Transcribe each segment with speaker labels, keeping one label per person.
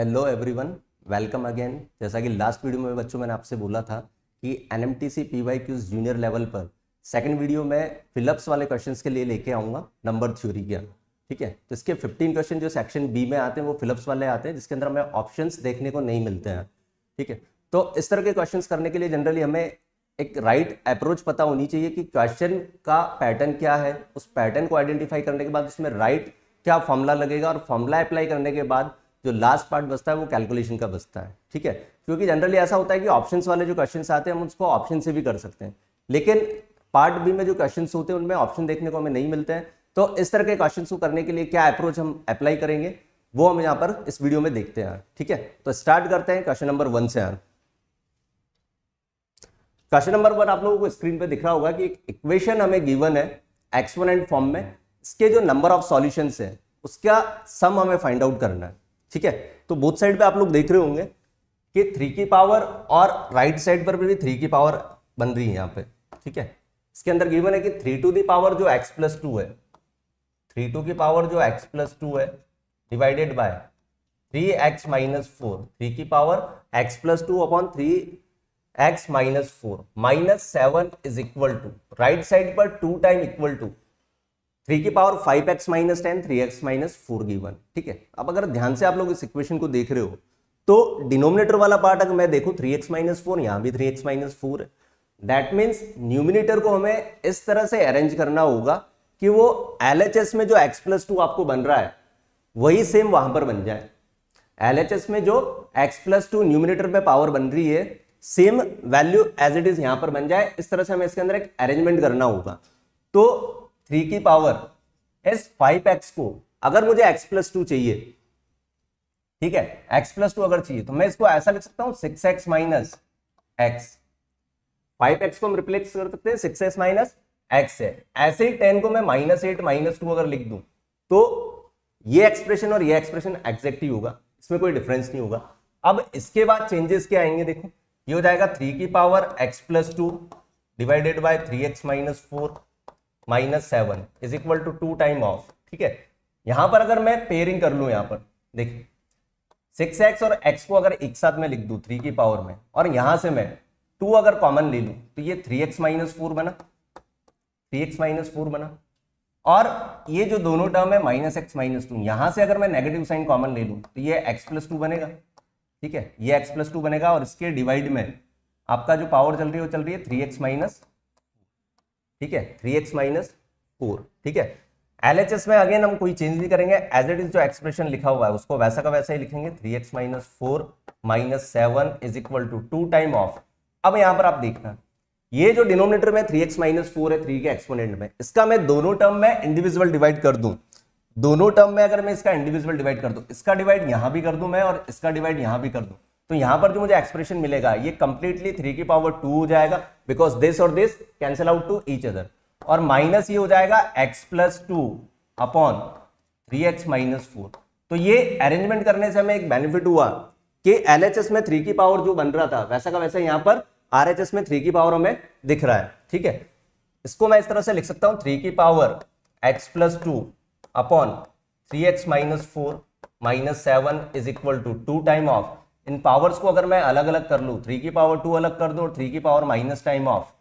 Speaker 1: hello everyone welcome again जैसा कि last video में बच्चों मैंने आपसे बोला था कि N M T C P Y Qs junior level पर सेकंड वीडियो में फिलअप्स वाले क्वेश्चंस के लिए लेके आऊँगा नंबर थ्योरी के ठीक है तो इसके 15 क्वेश्चन जो सेक्शन बी में आते हैं वो फिलअप्स वाले आते हैं जिसके अंदर हमें ऑप्शन देखने को नहीं मिलते हैं ठीक है तो इस तरह के क्वेश्चन करने के लिए जनरली हमें एक राइट right अप्रोच पता होनी चाहिए कि क्वेश्चन का पैटर्न क्या है उस पैटर्न को आइडेंटिफाई करने के बाद उसमें राइट right क्या फॉर्मूला लगेगा और फॉर्मूला अप्लाई करने के बाद जो लास्ट पार्ट बचता है वो कैलकुलेशन का बचता है ठीक है क्योंकि जनरली ऐसा होता है कि ऑप्शन वाले जो क्वेश्चन आते हैं हम उसको ऑप्शन से भी कर सकते हैं लेकिन पार्ट बी में जो क्वेश्चन होते हैं उनमें ऑप्शन देखने को हमें नहीं मिलते हैं तो इस तरह के क्वेश्चन को करने के लिए क्या अप्रोच हम अप्लाई करेंगे वो हम यहाँ पर इस वीडियो में देखते हैं ठीक है तो स्टार्ट करते हैं क्वेश्चन नंबर वन से यार क्वेश्चन नंबर वन आप लोगों को स्क्रीन पे दिख रहा होगा कि एक इक्वेशन हमें गिवन है एक्सपोनेंट फॉर्म में इसके जो नंबर ऑफ सॉल्यूशंस है उसका सम हमें फाइंड आउट करना है ठीक है तो बोथ साइड पे आप लोग देख रहे होंगे कि थ्री की पावर और राइट साइड पर भी थ्री की पावर बन रही है यहाँ पे ठीक है इसके अंदर गिवन है कि थ्री टू दावर जो एक्स प्लस टू है थ्री टू की पावर जो एक्स प्लस टू है divided by three x minus four three की power x plus two upon three x minus four minus seven is equal to right side पर two time equal to three की power five x minus ten three x minus four given ठीक है अब अगर ध्यान से आप लोग इस इक्वेशन को देख रहे हो तो डिनोमिनेटर वाला पार्ट अगर मैं देखू थ्री एक्स माइनस फोर यहां भी थ्री एक्स माइनस फोर है दैट मीन्स न्यूमिनेटर को हमें इस तरह से अरेंज करना होगा कि वो एल में जो एक्स प्लस टू आपको बन रहा है वही सेम वहां पर बन जाए एल में जो एक्स प्लस टू न्यूमिनेटर में पावर बन रही है same value as it is यहां पर बन जाए इस तरह से हमें इसके अंदर एक अरेंजमेंट करना होगा तो थ्री की पावर एस फाइव एक्स को अगर मुझे एक्स प्लस टू चाहिए ठीक है एक्स प्लस टू अगर चाहिए तो मैं इसको ऐसा लिख सकता हूं six x minus x five x को हम रिप्लेस कर सकते हैं सिक्स एक्स माइनस एक्स है ऐसे ही टेन को मैं माइनस एट माइनस टू अगर लिख दूं तो ये एक्सप्रेशन और ये एक्सप्रेशन एक्जेक्ट ही होगा इसमें कोई डिफरेंस नहीं होगा अब इसके बाद चेंजेस क्या आएंगे देखो ये हो जाएगा थ्री की power x plus two divided by three x minus four minus seven is equal to two time of ठीक है यहां पर अगर मैं पेयरिंग कर लू यहां पर देखिए सिक्स एक्स और एक्स को अगर एक साथ में लिख दू थ्री की पावर में और यहां से मैं टू अगर कॉमन ले लू तो ये थ्री एक्स माइनस फोर बना थ्री एक्स माइनस फोर बना और ये जो दोनों टर्म है माइनस एक्स माइनस टू यहां से अगर मैं नेगेटिव साइन कॉमन ले लूँ तो ये एक्स प्लस टू बनेगा ठीक है ये एक्स प्लस टू बनेगा और इसके डिवाइड में आपका जो पावर चल रही है वो चल रही है थ्री एक्स माइनस ठीक है थ्री एक्स माइनस फोर ठीक है एल एच एस में अगेन हम कोई चेंज नहीं करेंगे एज इट इज जो एक्सप्रेशन लिखा हुआ है उसको वैसा का वैसा ही लिखेंगे three x minus four minus seven is equal to two time of अब यहां पर आप देखना ये जो डिनोमिनेटर में थ्री एक्स माइनस फोर है थ्री के एक्सपोनेंट में इसका मैं दोनों टर्म में इंडिविजुअल डिवाइड कर दूं दोनों टर्म में अगर मैं इसका इंडिविजुअल डिवाइड कर दूं इसका डिवाइड यहां भी कर दूं मैं और इसका डिवाइड यहां भी कर दूं तो यहां पर जो मुझे एक्सप्रेशन मिलेगा ये कंप्लीटली थ्री की पावर टू हो जाएगा बिकॉज दिस और this cancel out to each other और माइनस ये हो जाएगा x plus two upon three x minus four तो ये अरेंजमेंट करने से हमें एक बेनिफिट हुआ कि एल में थ्री की पावर जो बन रहा था वैसा का वैसा यहां पर आर में थ्री की पावर हमें दिख रहा है ठीक है इसको मैं इस तरह से लिख सकता हूं थ्री की power x plus two upon three x minus four minus seven is equal to two time of इन पावर्स को अगर मैं अलग अलग कर लू थ्री की पावर टू अलग कर दो और थ्री की power minus time of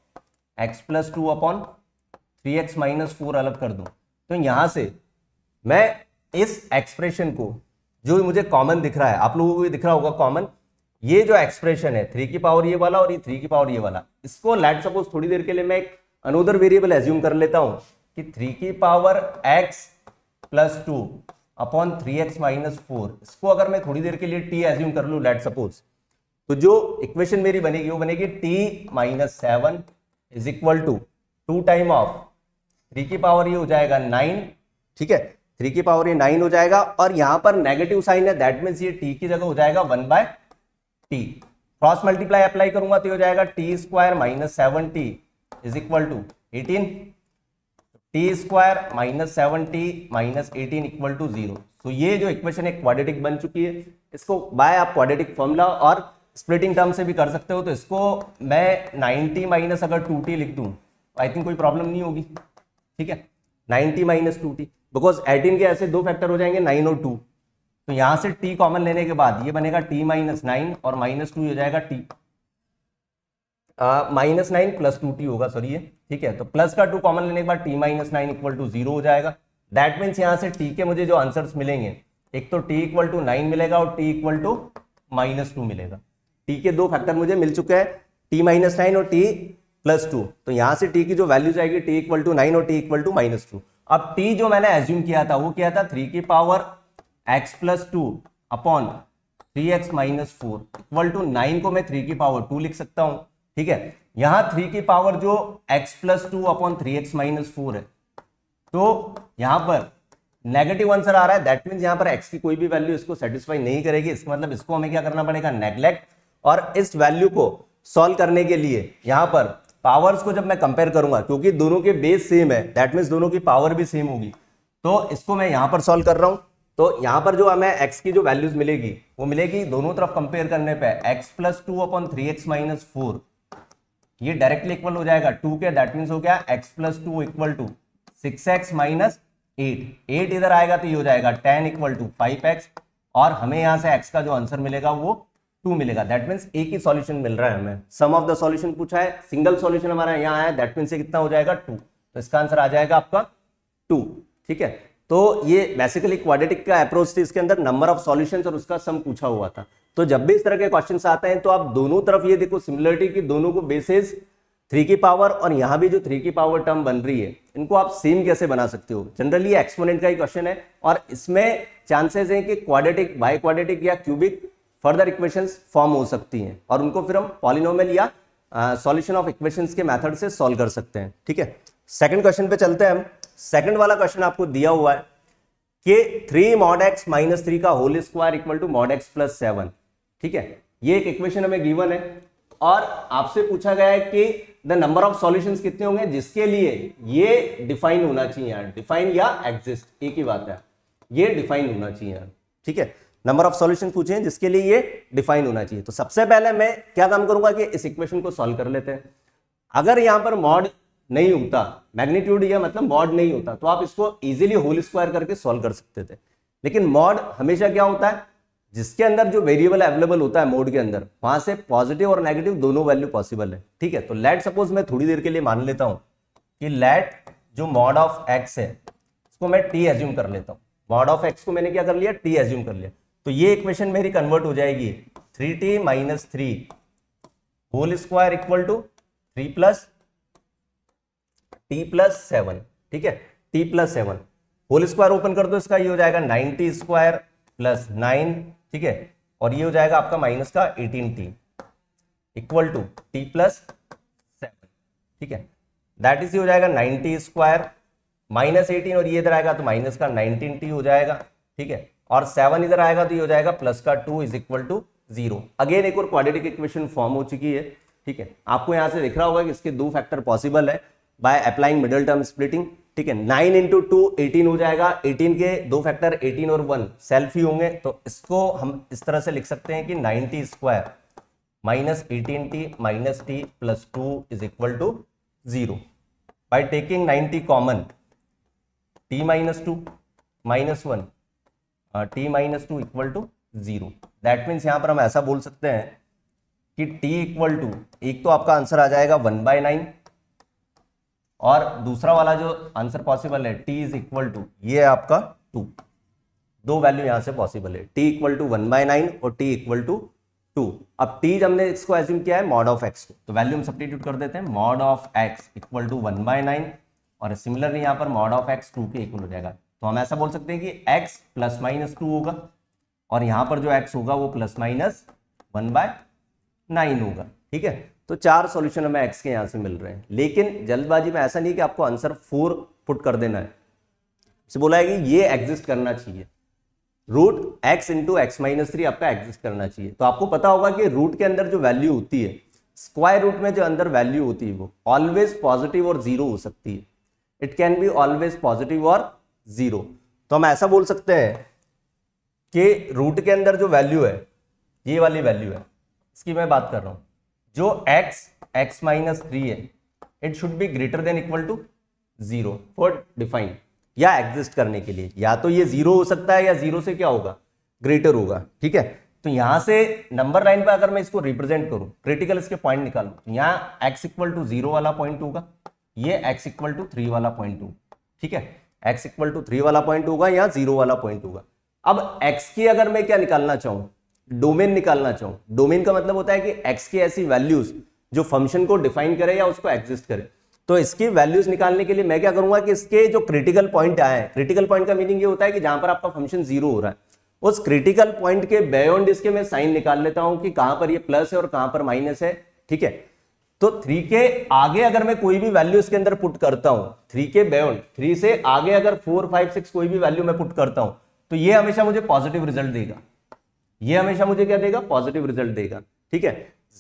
Speaker 1: x plus two upon three x minus four अलग कर दूँ तो यहां से मैं इस एक्सप्रेशन को जो मुझे कॉमन दिख रहा है आप लोगों को भी दिख रहा होगा कॉमन ये जो एक्सप्रेशन है थ्री की पावर ये वाला और ये थ्री की पावर ये वाला इसको लेट सपोज थोड़ी देर के लिए मैं एक अनोदर वेरिएबल एज्यूम कर लेता हूं कि थ्री की power x plus two upon three x minus four इसको अगर मैं थोड़ी देर के लिए टी एज्यूम कर लू लेट सपोज तो जो इक्वेशन मेरी बनेगी वो बनेगी T minus seven is equal to two time of three की पावर ये हो जाएगा नाइन ठीक है थ्री की पावर ये नाइन हो जाएगा और यहाँ पर नेगेटिव साइन है दैट मीन ये टी की जगह हो जाएगा one by T cross multiply apply करूंगा तो हो जाएगा T square minus seven T is equal to eighteen T square minus seven T minus eighteen equal to zero तो ये जो इक्वेशन है क्वाड्रेटिक बन चुकी है इसको बाय आप क्वाड्रेटिक फॉर्मूला और स्प्लिटिंग टर्म से भी कर सकते हो तो इसको मैं नाइनटी माइनस अगर टू टी लिख दूँ आई थिंक कोई प्रॉब्लम नहीं होगी ठीक है ninety minus two T because eighteen के ऐसे दो फैक्टर हो जाएंगे नाइन और टू तो यहाँ से टी कॉमन लेने के बाद ये बनेगा टी माइनस नाइन और माइनस टू हो जाएगा t minus nine plus two t होगा सॉरी ये ठीक है तो प्लस का टू कॉमन लेने के बाद t minus nine equal to zero हो जाएगा दैट मीन्स यहाँ से टी के मुझे जो आंसर्स मिलेंगे एक तो टी इक्वल टू नाइन मिलेगा और t equal to minus two मिलेगा टी के दो फैक्टर मुझे मिल चुके हैं टी माइनस नाइन और टी प्लस टू तो यहाँ से टी की जो वैल्यू जाएगी टी इक्वल टू नाइन और t equal to minus two अब टी जो मैंने एज्यूम किया था वो क्या था थ्री की power x plus two upon three x minus four equal to nine को मैं थ्री की पावर टू लिख सकता हूँ ठीक है यहां थ्री की पावर जो x plus two upon three x minus four है तो यहां पर नेगेटिव आंसर आ रहा है दैट मीन यहां पर एक्स की कोई भी वैल्यू इसको सेटिस्फाई नहीं करेगी इसका मतलब इसको हमें क्या करना पड़ेगा नेग्लेक्ट और इस वैल्यू को सॉल्व करने के लिए यहां पर पावर्स को जब मैं कंपेयर करूंगा क्योंकि दोनों के बेस सेम है दैट मीन्स दोनों की पावर भी सेम होगी तो इसको मैं यहां पर सॉल्व कर रहा हूं तो यहां पर जो हमें x की जो वैल्यूज मिलेगी वो मिलेगी दोनों तरफ कंपेयर करने पे x plus two upon three x minus four ये डायरेक्टली इक्वल हो जाएगा टू के दैट मीन हो गया x plus two equal to six x minus eight eight इधर आएगा तो ये हो जाएगा ten equal to five x और हमें यहां से एक्स का जो आंसर मिलेगा वो टू मिलेगा दैट मीन्स एक ही सॉल्यूशन मिल रहा है हमें सम ऑफ द सॉल्यूशन पूछा है सिंगल सॉल्यूशन हमारा यहाँ है दैट मीन ये कितना हो जाएगा टू तो इसका आंसर आ जाएगा आपका टू ठीक है तो ये बेसिकली क्वाड्रेटिक का अप्रोच थी इसके अंदर नंबर ऑफ सॉल्यूशंस और उसका सम पूछा हुआ था तो जब भी इस तरह के क्वेश्चन आते हैं तो आप दोनों तरफ ये देखो सिमिलरिटी की दोनों को बेसिस थ्री की पावर और यहां भी जो थ्री की पावर टर्म बन रही है इनको आप सेम कैसे बना सकते हो जनरली ये एक्सपोनेंट का ही क्वेश्चन है और इसमें चांसेस हैं कि क्वाड्रेटिक बाय क्वाड्रेटिक या क्यूबिक फर्दर इक्वेशंस फॉर्म हो सकती हैं और उनको फिर हम पॉलिनोमल या सॉल्यूशन ऑफ इक्वेशंस के मेथड से सॉल्व कर सकते हैं ठीक है सेकंड क्वेश्चन पे चलते हैं हम सेकंड वाला क्वेश्चन आपको दिया हुआ है कि three mod x minus three का whole square equal to mod x plus seven ठीक है ये एक इक्वेशन हमें गिवन है और आपसे पूछा गया है कि द नंबर ऑफ सॉल्यूशंस कितने होंगे जिसके लिए ये डिफाइन होना चाहिए यार डिफाइन या एग्जिस्ट एक ही बात है ये डिफाइन होना चाहिए यार ठीक है नंबर ऑफ सॉल्यूशंस पूछे हैं जिसके लिए ये डिफाइन होना चाहिए तो सबसे पहले मैं क्या काम करूंगा कि इस इक्वेशन को सॉल्व कर लेते हैं अगर यहां पर मॉड नहीं होता मैग्नीट्यूड या मतलब मॉड नहीं होता तो आप इसको इजिली होल स्क्वायर करके सॉल्व कर सकते थे लेकिन मॉड हमेशा क्या होता है जिसके अंदर जो वेरिएबल अवेलेबल होता है मोड के अंदर वहां से पॉजिटिव और नेगेटिव दोनों वैल्यू पॉसिबल है ठीक है तो लेट सपोज मैं थोड़ी देर के लिए मान लेता हूं कि लेट जो मॉड ऑफ एक्स है इसको मैं टी एज्यूम कर लेता हूं मॉड ऑफ एक्स को मैंने क्या कर लिया टी एज्यूम कर लिया तो ये इक्वेशन मेरी कन्वर्ट हो जाएगी three t minus three whole square equal to three plus t plus seven ठीक है t plus seven whole square open कर दो इसका ये हो जाएगा नाइनटी स्क्वायर प्लस नाइन ठीक है और ये हो जाएगा आपका माइनस का eighteen t equal to t plus seven ठीक है दैट इज ये हो जाएगा नाइनटी स्क्वायर माइनस एटीन और ये इधर आएगा तो माइनस का नाइनटीन टी हो जाएगा ठीक है और सेवन इधर आएगा तो ये हो जाएगा प्लस का two is equal to zero again एक और क्वाड्रेटिक इक्वेशन फॉर्म हो चुकी है ठीक है आपको यहां से दिख रहा होगा कि इसके दो फैक्टर पॉसिबल है by applying middle term splitting ठीक है नाइन इंटू टू एटीन हो जाएगा एटीन के दो फैक्टर एटीन और वन सेल्फ ही होंगे तो इसको हम इस तरह से लिख सकते हैं कि nine t square minus eighteen t minus t plus two is equal to zero by taking nine t common t minus two minus one t minus two equal to zero that means यहां पर हम ऐसा बोल सकते हैं कि टी इक्वल टू एक तो आपका आंसर आ जाएगा वन बाय नाइन और दूसरा वाला जो आंसर पॉसिबल है टी इज इक्वल टू ये आपका टू दो वैल्यू यहां से पॉसिबल है t equal to one by nine और टी इक्वल टू टू अब टी हमने इसको एज्यूम किया है मॉड ऑफ एक्स को तो वैल्यू हम सब्टीट्यूट कर देते हैं mod of x equal to one by nine और सिमिलरली यहाँ पर मॉड ऑफ एक्स टू के इक्वल हो जाएगा तो हम ऐसा बोल सकते हैं कि एक्स प्लस माइनस टू होगा और यहाँ पर जो एक्स होगा वो plus minus one by nine होगा ठीक है तो चार सॉल्यूशन हमें एक्स के यहाँ से मिल रहे हैं लेकिन जल्दबाजी में ऐसा नहीं कि आपको आंसर फोर पुट कर देना है से बोला है कि ये एग्जिस्ट करना चाहिए root x into x minus three आपका एग्जिस्ट करना चाहिए तो आपको पता होगा कि रूट के अंदर जो वैल्यू होती है स्क्वायर रूट में जो अंदर वैल्यू होती है वो ऑलवेज पॉजिटिव और जीरो हो सकती है it can be always positive और जीरो तो हम ऐसा बोल सकते हैं कि रूट के अंदर जो वैल्यू है ये वाली वैल्यू है इसकी मैं बात कर रहा हूँ जो x x माइनस थ्री है it should be greater than equal to zero for define या एग्जिस्ट करने के लिए या तो ये जीरो हो सकता है या जीरो से क्या होगा ग्रेटर होगा ठीक है तो यहां से नंबर लाइन पर अगर मैं इसको रिप्रेजेंट करूं क्रिटिकल इसके पॉइंट निकालू तो यहां x इक्वल टू जीरो वाला पॉइंट होगा ये x इक्वल टू थ्री वाला पॉइंट होगा ठीक है x इक्वल टू थ्री वाला पॉइंट होगा या जीरो वाला पॉइंट होगा अब x की अगर मैं क्या निकालना चाहूं डोमेन निकालना चाहूं डोमेन का मतलब होता है कि एक्स की ऐसी वैल्यूज जो फंक्शन को डिफाइन करे या उसको एग्जिस्ट करे तो इसकी वैल्यूज निकालने के लिए मैं क्या करूंगा कि इसके जो क्रिटिकल पॉइंट आए क्रिटिकल पॉइंट का मीनिंग ये होता है कि जहां पर आपका फंक्शन जीरो हो रहा है उस क्रिटिकल पॉइंट के बेयॉन्ड इसके मैं साइन निकाल लेता हूं कि कहां पर ये प्लस है और कहां पर माइनस है ठीक है तो थ्री के आगे अगर मैं कोई भी वैल्यू इसके अंदर पुट करता हूं थ्री के बेयॉन्ड थ्री से आगे अगर फोर फाइव सिक्स कोई भी वैल्यू मैं पुट करता हूं तो ये हमेशा मुझे पॉजिटिव रिजल्ट देगा ये हमेशा मुझे क्या देगा पॉजिटिव रिजल्ट देगा ठीक है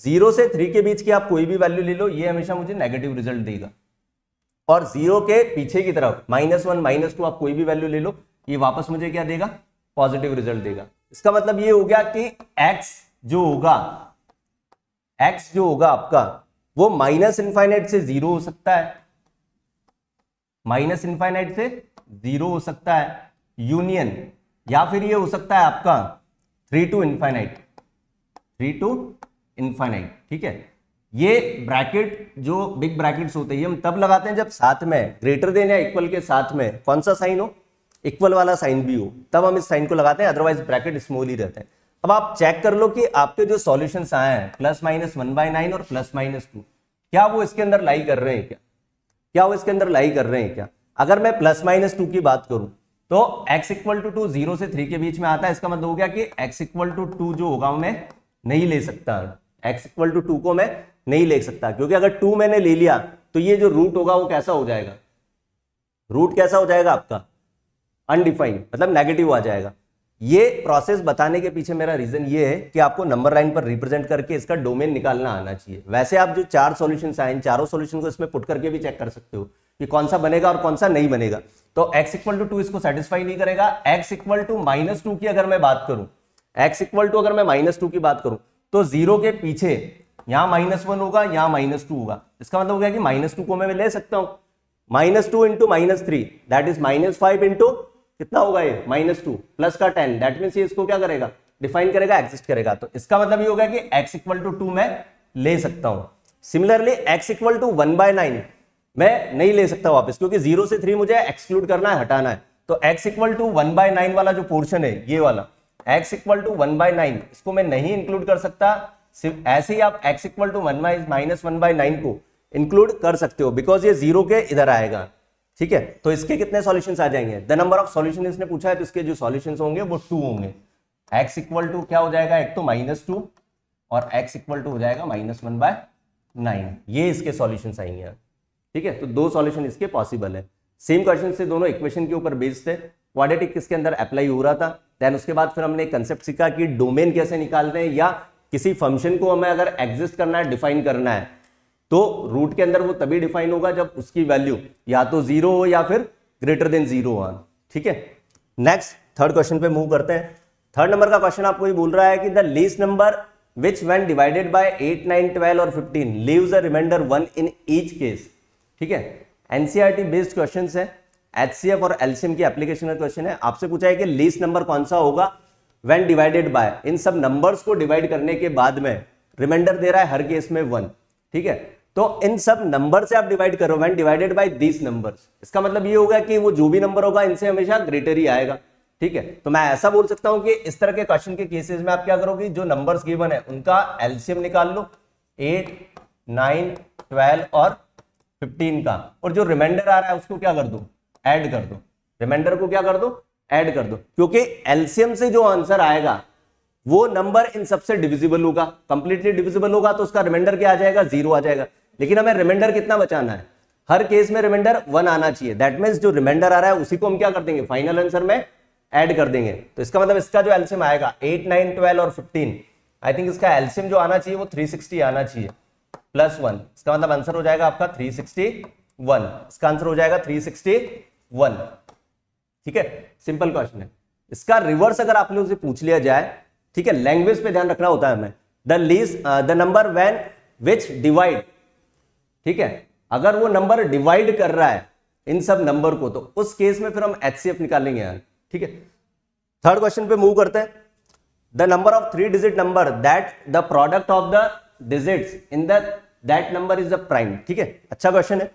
Speaker 1: जीरो से थ्री के बीच की आप कोई भी वैल्यू ले लो ये हमेशा मुझे नेगेटिव रिजल्ट देगा और जीरो के पीछे की तरफ माइनस वन माइनस टू आप कोई भी वैल्यू ले लो ये वापस मुझे क्या देगा पॉजिटिव रिजल्ट देगा इसका मतलब ये हो गया कि एक्स जो होगा एक्स जो होगा आपका वो माइनस इनफाइनाइट से जीरो हो सकता है माइनस इनफाइनाइट से जीरो हो सकता है यूनियन या फिर ये हो सकता है आपका three to infinite three to infinite ठीक है ये ब्रैकेट जो बिग ब्रैकेट्स होते हैं हम तब लगाते हैं जब साथ में ग्रेटर देन या इक्वल के साथ में कौन सा साइन हो इक्वल वाला साइन भी हो तब हम इस साइन को लगाते हैं अदरवाइज ब्रैकेट स्मॉल ही रहते हैं अब आप चेक कर लो कि आपके जो सॉल्यूशंस आए हैं plus minus one by nine और प्लस माइनस टू क्या वो इसके अंदर लाई कर रहे हैं क्या क्या वो इसके अंदर लाई कर रहे हैं क्या अगर मैं प्लस माइनस टू की बात करूं तो x equal to two zero से थ्री के बीच में आता है इसका मतलब हो गया कि x इक्वल टू टू जो होगा मैं नहीं ले सकता x इक्वल टू टू को मैं नहीं ले सकता क्योंकि अगर टू मैंने ले लिया तो ये जो रूट होगा वो कैसा हो जाएगा रूट कैसा हो जाएगा आपका अनडिफाइंड मतलब नेगेटिव आ जाएगा ये प्रोसेस बताने के पीछे मेरा रीजन ये है कि आपको नंबर लाइन पर रिप्रेजेंट करके इसका डोमेन निकालना आना चाहिए वैसे आप जो चार सॉल्यूशंस आए चारों सॉल्यूशन को इसमें पुट करके भी चेक कर सकते हो कि कौन सा बनेगा और कौन सा नहीं बनेगा तो x इक्वल टू टू इसको सेटिस्फाई नहीं करेगा x equal to minus two की अगर मैं बात करूं x इक्वल टू अगर मैं माइनस टू की बात करूं तो जीरो के पीछे यहां माइनस वन होगा यहां माइनस टू होगा इसका मतलब हो गया कि माइनस टू को मैं ले सकता हूं minus two into minus three that is minus five into कितना होगा ये माइनस टू प्लस का टेन दैट मीन इसको क्या करेगा डिफाइन करेगा एक्सिस्ट करेगा तो इसका मतलब ये होगा कि एक्स इक्वल टू टू मैं ले सकता हूं similarly x equal to one by nine मैं नहीं ले सकता वापस क्योंकि जीरो से थ्री मुझे एक्सक्लूड करना है हटाना है तो x equal to one by nine वाला जो पोर्शन है ये वाला x equal to one by nine इसको मैं नहीं इंक्लूड कर सकता सिर्फ ऐसे ही आप x equal to one by minus one by nine को इंक्लूड कर सकते हो बिकॉज ये जीरो के इधर आएगा ठीक है तो इसके कितने सॉल्यूशंस आ जाएंगे द नंबर ऑफ सॉल्यूशन इसने पूछा है तो इसके जो सॉल्यूशंस होंगे वो टू होंगे एक्स इक्वल टू क्या हो जाएगा एक तो माइनस टू और एक्स इक्वल टू हो जाएगा माइनस वन बाय नाइन ये इसके सोल्यूशन आएंगे ठीक है तो दो सॉल्यूशन इसके पॉसिबल है सेम क्वेश्चन से दोनों इक्वेशन के ऊपर बेस्ड है क्वाड्रेटिक किसके अंदर अप्लाई हो रहा था देन उसके बाद फिर हमने कंसेप्ट सीखा कि डोमेन कैसे निकालते हैं या किसी फंक्शन को हमें अगर एग्जिस्ट करना है डिफाइन करना है तो रूट के अंदर वो तभी डिफाइन होगा जब उसकी वैल्यू या तो जीरो हो या फिर ग्रेटर देन जीरो हो ठीक है नेक्स्ट थर्ड क्वेश्चन पे मूव करते हैं थर्ड नंबर का क्वेश्चन आपको ये बोल रहा है कि the least number which when divided by eight nine twelve और fifteen leaves a remainder one in each case ठीक है एनसीईआरटी बेस्ड क्वेश्चन है एचसीएफ और एलसीएम की एप्लीकेशन का क्वेश्चन है आपसे पूछा है कि लीस्ट नंबर कौन सा होगा व्हेन डिवाइडेड बाय इन सब नंबर्स को डिवाइड करने के बाद में रिमाइंडर दे रहा है हर केस में वन ठीक है तो इन सब नंबर से आप डिवाइड करो when divided by these numbers इसका मतलब ये होगा कि वो जो भी नंबर होगा इनसे हमेशा ग्रेटर ही आएगा ठीक है तो मैं ऐसा बोल सकता हूं कि इस तरह के क्वेश्चन के केसेस में आप क्या करोगे जो नंबर्स गिवन है उनका एलसीएम निकाल लो एट नाइन ट्वेल्व और फिफ्टीन का और जो रिमाइंडर आ रहा है उसको क्या कर दो ऐड कर दो रिमाइंडर को क्या कर दो ऐड कर दो क्योंकि एल्सियम से जो आंसर आएगा वो नंबर इन सबसे डिविजिबल होगा कंप्लीटली डिविजिबल होगा तो उसका रिमाइंडर क्या आ जाएगा जीरो आ जाएगा लेकिन हमें रिमाइंडर कितना बचाना है हर केस में रिमाइंडर वन आना चाहिए दैट मीन्स जो रिमाइंडर आ रहा है उसी को हम क्या कर देंगे फाइनल आंसर में एड कर देंगे तो इसका मतलब इसका जो एल्सियम आएगा एट नाइन ट्वेल्व और फिफ्टीन आई थिंक इसका एल्सियम जो आना चाहिए वो थ्री सिक्सटी आना चाहिए प्लस वन इसका मतलब आंसर हो जाएगा आपका थ्री सिक्सटी वन इसका आंसर हो जाएगा थ्री सिक्सटी वन ठीक है सिंपल क्वेश्चन है इसका रिवर्स अगर आप लोगों से पूछ लिया जाए ठीक है लैंग्वेज पे ध्यान रखना होता है हमें the least the number when which divide ठीक है अगर वो नंबर डिवाइड कर रहा है इन सब नंबर को तो उस केस में फिर हम एच निकालेंगे यार ठीक है थर्ड क्वेश्चन पे मूव करते हैं the number of three digit number that the product of the digits in the that number is a prime ठीक है अच्छा क्वेश्चन है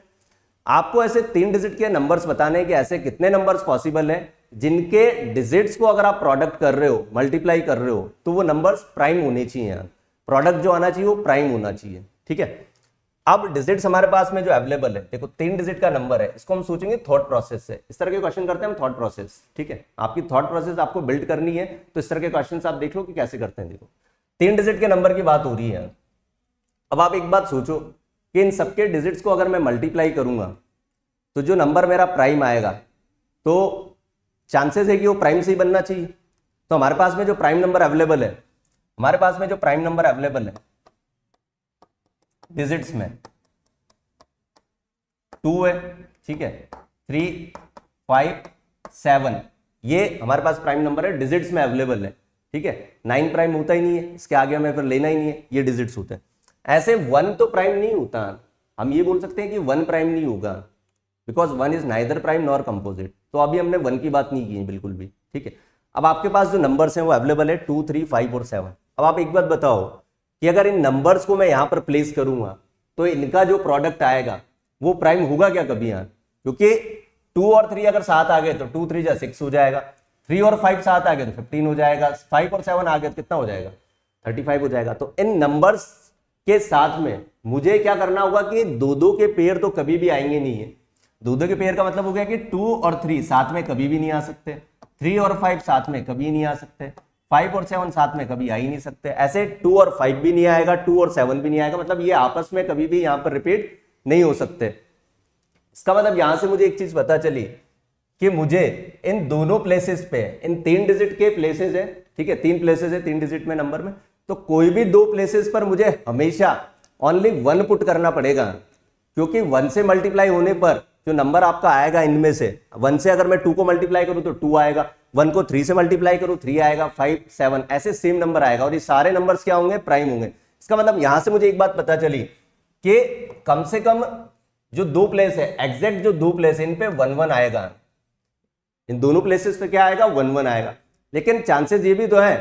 Speaker 1: आपको ऐसे तीन डिजिट के नंबर्स बताने हैं कि ऐसे कितने नंबर्स पॉसिबल हैं जिनके डिजिट्स को अगर आप प्रोडक्ट कर रहे हो मल्टीप्लाई कर रहे हो तो वो नंबर्स प्राइम होने चाहिए यहाँ प्रोडक्ट जो आना चाहिए वो प्राइम होना चाहिए ठीक है अब डिजिट्स हमारे पास में जो अवेलेबल है देखो तीन डिजिट का नंबर है इसको हम सोचेंगे थॉट प्रोसेस से इस तरह के क्वेश्चन करते हैं हम थॉट प्रोसेस ठीक है आपकी थॉट प्रोसेस आपको बिल्ड करनी है तो इस तरह के क्वेश्चन आप देख लो कि कैसे करते हैं देखो तीन डिजिट के नंबर की बात हो रही है अब आप एक बात सोचो कि इन सबके डिजिट्स को अगर मैं मल्टीप्लाई करूंगा तो जो नंबर मेरा प्राइम आएगा तो चांसेस है कि वो प्राइम से ही बनना चाहिए तो हमारे पास में जो प्राइम नंबर अवेलेबल है हमारे पास में जो प्राइम नंबर अवेलेबल है डिजिट्स में टू है ठीक है थ्री फाइव सेवन ये हमारे पास प्राइम नंबर है डिजिट्स में अवेलेबल है ठीक है नाइन प्राइम होता ही नहीं है इसके आगे हमें फिर लेना ही नहीं है ये डिजिट्स होते हैं ऐसे वन तो प्राइम नहीं होता हम ये बोल सकते हैं कि वन प्राइम नहीं होगा because one is neither prime nor composite तो अभी हमने वन की बात नहीं की बिल्कुल भी ठीक है अब आपके पास जो नंबर्स हैं वो अवेलेबल है टू थ्री फाइव और सेवन अब आप एक बात बताओ कि अगर इन नंबर्स को मैं यहां पर प्लेस करूंगा तो इनका जो प्रोडक्ट आएगा वो प्राइम होगा क्या कभी यहाँ क्योंकि टू और थ्री अगर साथ आ गए तो टू थ्री जा सिक्स हो जाएगा थ्री और फाइव साथ आ गए तो फिफ्टीन हो जाएगा फाइव और सेवन आ गए तो कितना हो जाएगा थर्टी फाइव हो जाएगा तो इन नंबर्स के साथ में मुझे क्या करना होगा कि दो दो के पेयर तो कभी भी आएंगे नहीं है दो दो के पेयर का मतलब हो गया कि टू और थ्री साथ में कभी भी नहीं आ सकते थ्री और फाइव साथ में कभी नहीं आ सकते फाइव और सेवन साथ में कभी आ ही नहीं सकते ऐसे टू और फाइव भी नहीं आएगा टू और सेवन भी नहीं आएगा मतलब ये आपस में कभी भी यहां पर रिपीट नहीं हो सकते इसका मतलब यहां से मुझे एक चीज पता चली कि मुझे इन दोनों प्लेसेस पे इन तीन डिजिट के प्लेसेस है ठीक है तीन प्लेसेस है तीन डिजिट में नंबर में तो कोई भी दो प्लेसेस पर मुझे हमेशा ओनली वन पुट करना पड़ेगा क्योंकि वन से मल्टीप्लाई होने पर जो नंबर आपका आएगा इनमें से वन से अगर मैं टू को मल्टीप्लाई करूं तो टू आएगा वन को थ्री से मल्टीप्लाई करूं थ्री आएगा फाइव सेवन ऐसे सेम नंबर आएगा और ये सारे नंबर क्या होंगे प्राइम होंगे इसका मतलब यहां से मुझे एक बात पता चली कि कम से कम जो दो प्लेस है एग्जैक्ट जो दो प्लेस है इन पे वन वन आएगा इन दोनों प्लेसेस पे क्या आएगा वन वन आएगा लेकिन चांसेस ये भी तो है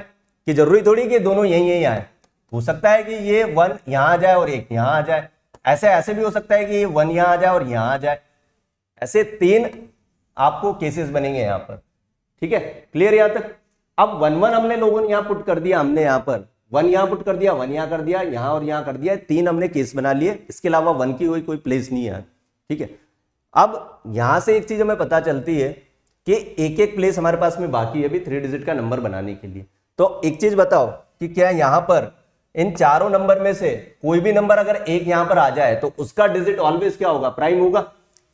Speaker 1: कि जरूरी थोड़ी कि दोनों यहीं यहीं आए हो सकता है कि ये वन यहां आ जाए और एक यहां आ जाए ऐसे ऐसे भी हो सकता है कि ये वन यहां आ जाए और यहां आ जाए ऐसे तीन आपको केसेस बनेंगे यहां पर ठीक है क्लियर यहां तक अब वन वन हमने लोगों ने यहां पुट कर दिया हमने यहां पर वन यहां पुट कर दिया वन यहां कर दिया यहां और यहां कर दिया तीन हमने केस बना लिए इसके अलावा वन की कोई कोई प्लेस नहीं है ठीक है अब यहां से एक चीज़ हमें पता चलती है कि एक एक प्लेस हमारे पास में बाकी है अभी थ्री डिजिट का नंबर बनाने के लिए तो एक चीज बताओ कि क्या यहां पर इन चारों नंबर में से कोई भी नंबर अगर एक यहां पर आ जाए तो उसका डिजिट ऑलवेज क्या होगा प्राइम होगा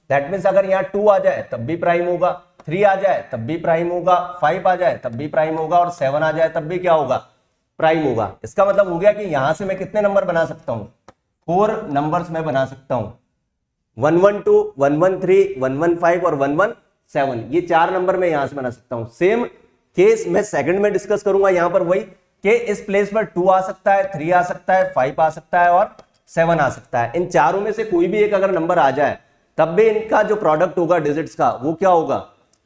Speaker 1: दैट मीन अगर यहां टू आ जाए तब भी प्राइम होगा थ्री आ जाए तब भी प्राइम होगा फाइव आ जाए तब भी प्राइम होगा और सेवन आ जाए तब भी क्या होगा प्राइम होगा इसका मतलब हो गया कि यहां से मैं कितने नंबर बना सकता हूं फोर नंबर में बना सकता हूं one one two one one three one one five और वन वन सेवन ये चार नंबर में यहां से बना सकता हूं सेम केस मैं सेकंड में डिस्कस करूंगा यहां पर वही कि इस प्लेस पर टू आ सकता है थ्री आ सकता है फाइव आ सकता है और सेवन आ सकता है इन चारों में से कोई भी एक अगर नंबर आ जाए तब भी इनका जो प्रोडक्ट होगा डिजिट्स का वो क्या होगा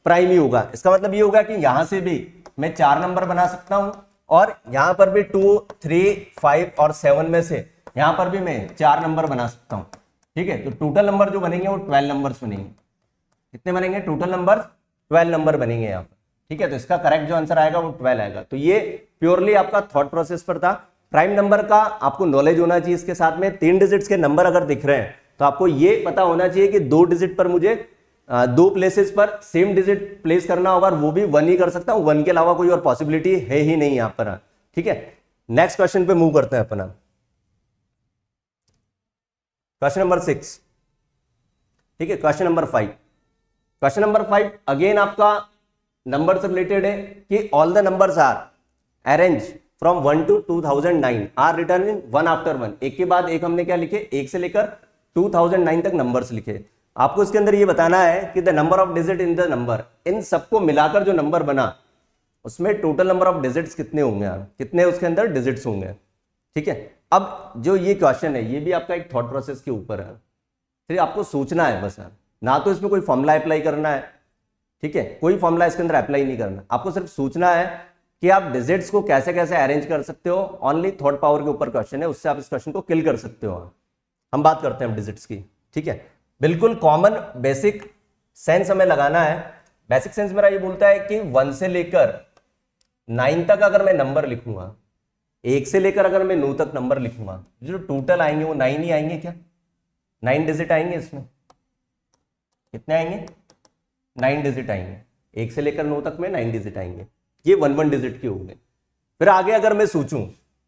Speaker 1: प्राइम ही होगा इसका मतलब ये होगा कि यहां से भी मैं चार नंबर बना सकता हूं और यहां पर भी टू थ्री फाइव और सेवन में से यहां पर भी मैं चार नंबर बना सकता हूं ठीक है तो टोटल नंबर जो बनेंगे वो ट्वेल्व नंबर्स बनेंगे कितने बनेंगे टोटल नंबर ट्वेल्व नंबर बनेंगे यहाँ पर ठीक है तो इसका करेक्ट जो आंसर आएगा वो ट्वेल्व आएगा तो ये प्योरली आपका थॉट प्रोसेस पर था प्राइम नंबर का आपको नॉलेज होना चाहिए इसके साथ में तीन डिजिट के नंबर अगर दिख रहे हैं तो आपको ये पता होना चाहिए कि दो डिजिट पर मुझे दो प्लेसेस पर सेम डिजिट प्लेस करना होगा वो भी वन ही कर सकता हूं वन के अलावा कोई और पॉसिबिलिटी है ही नहीं यहां पर ठीक है नेक्स्ट क्वेश्चन पे मूव करते हैं अपना क्वेश्चन नंबर सिक्स ठीक है question number five question number five again आपका नंबर से रिलेटेड है कि all the numbers are arrange from one to two thousand nine are return in one after one एक के बाद एक हमने क्या लिखे एक से लेकर टू थाउजेंड नाइन तक नंबर लिखे आपको इसके अंदर ये बताना है कि the number of digit in the number इन सबको मिलाकर जो नंबर बना उसमें टोटल नंबर ऑफ डिजिट्स कितने होंगे यार कितने उसके अंदर डिजिट्स होंगे ठीक है अब जो ये क्वेश्चन है ये भी आपका एक थॉट प्रोसेस के ऊपर है फिर आपको सोचना है बस ना तो इसमें कोई फॉर्मुला अप्लाई करना है ठीक है कोई फॉर्मूला इसके अंदर अप्लाई नहीं करना आपको सिर्फ सूचना है कि आप डिजिट्स को कैसे कैसे अरेंज कर सकते हो ऑनली थॉट पावर के ऊपर क्वेश्चन है उससे आप इस क्वेश्चन को किल कर सकते हो हम बात करते हैं डिजिट्स की ठीक है बिल्कुल कॉमन बेसिक सेंस हमें लगाना है बेसिक सेंस मेरा ये बोलता है कि वन से लेकर नाइन तक अगर मैं नंबर लिखूंगा एक से लेकर अगर मैं नौ तक नंबर लिखूंगा जो टोटल आएंगे वो नाइन ही आएंगे क्या नाइन डिजिट आएंगे इसमें कितने आएंगे नाइन डिजिट आएंगे एक से लेकर नौ तक में नाइन डिजिट आएंगे ये वन वन डिजिट के होंगे फिर आगे अगर मैं सोचूं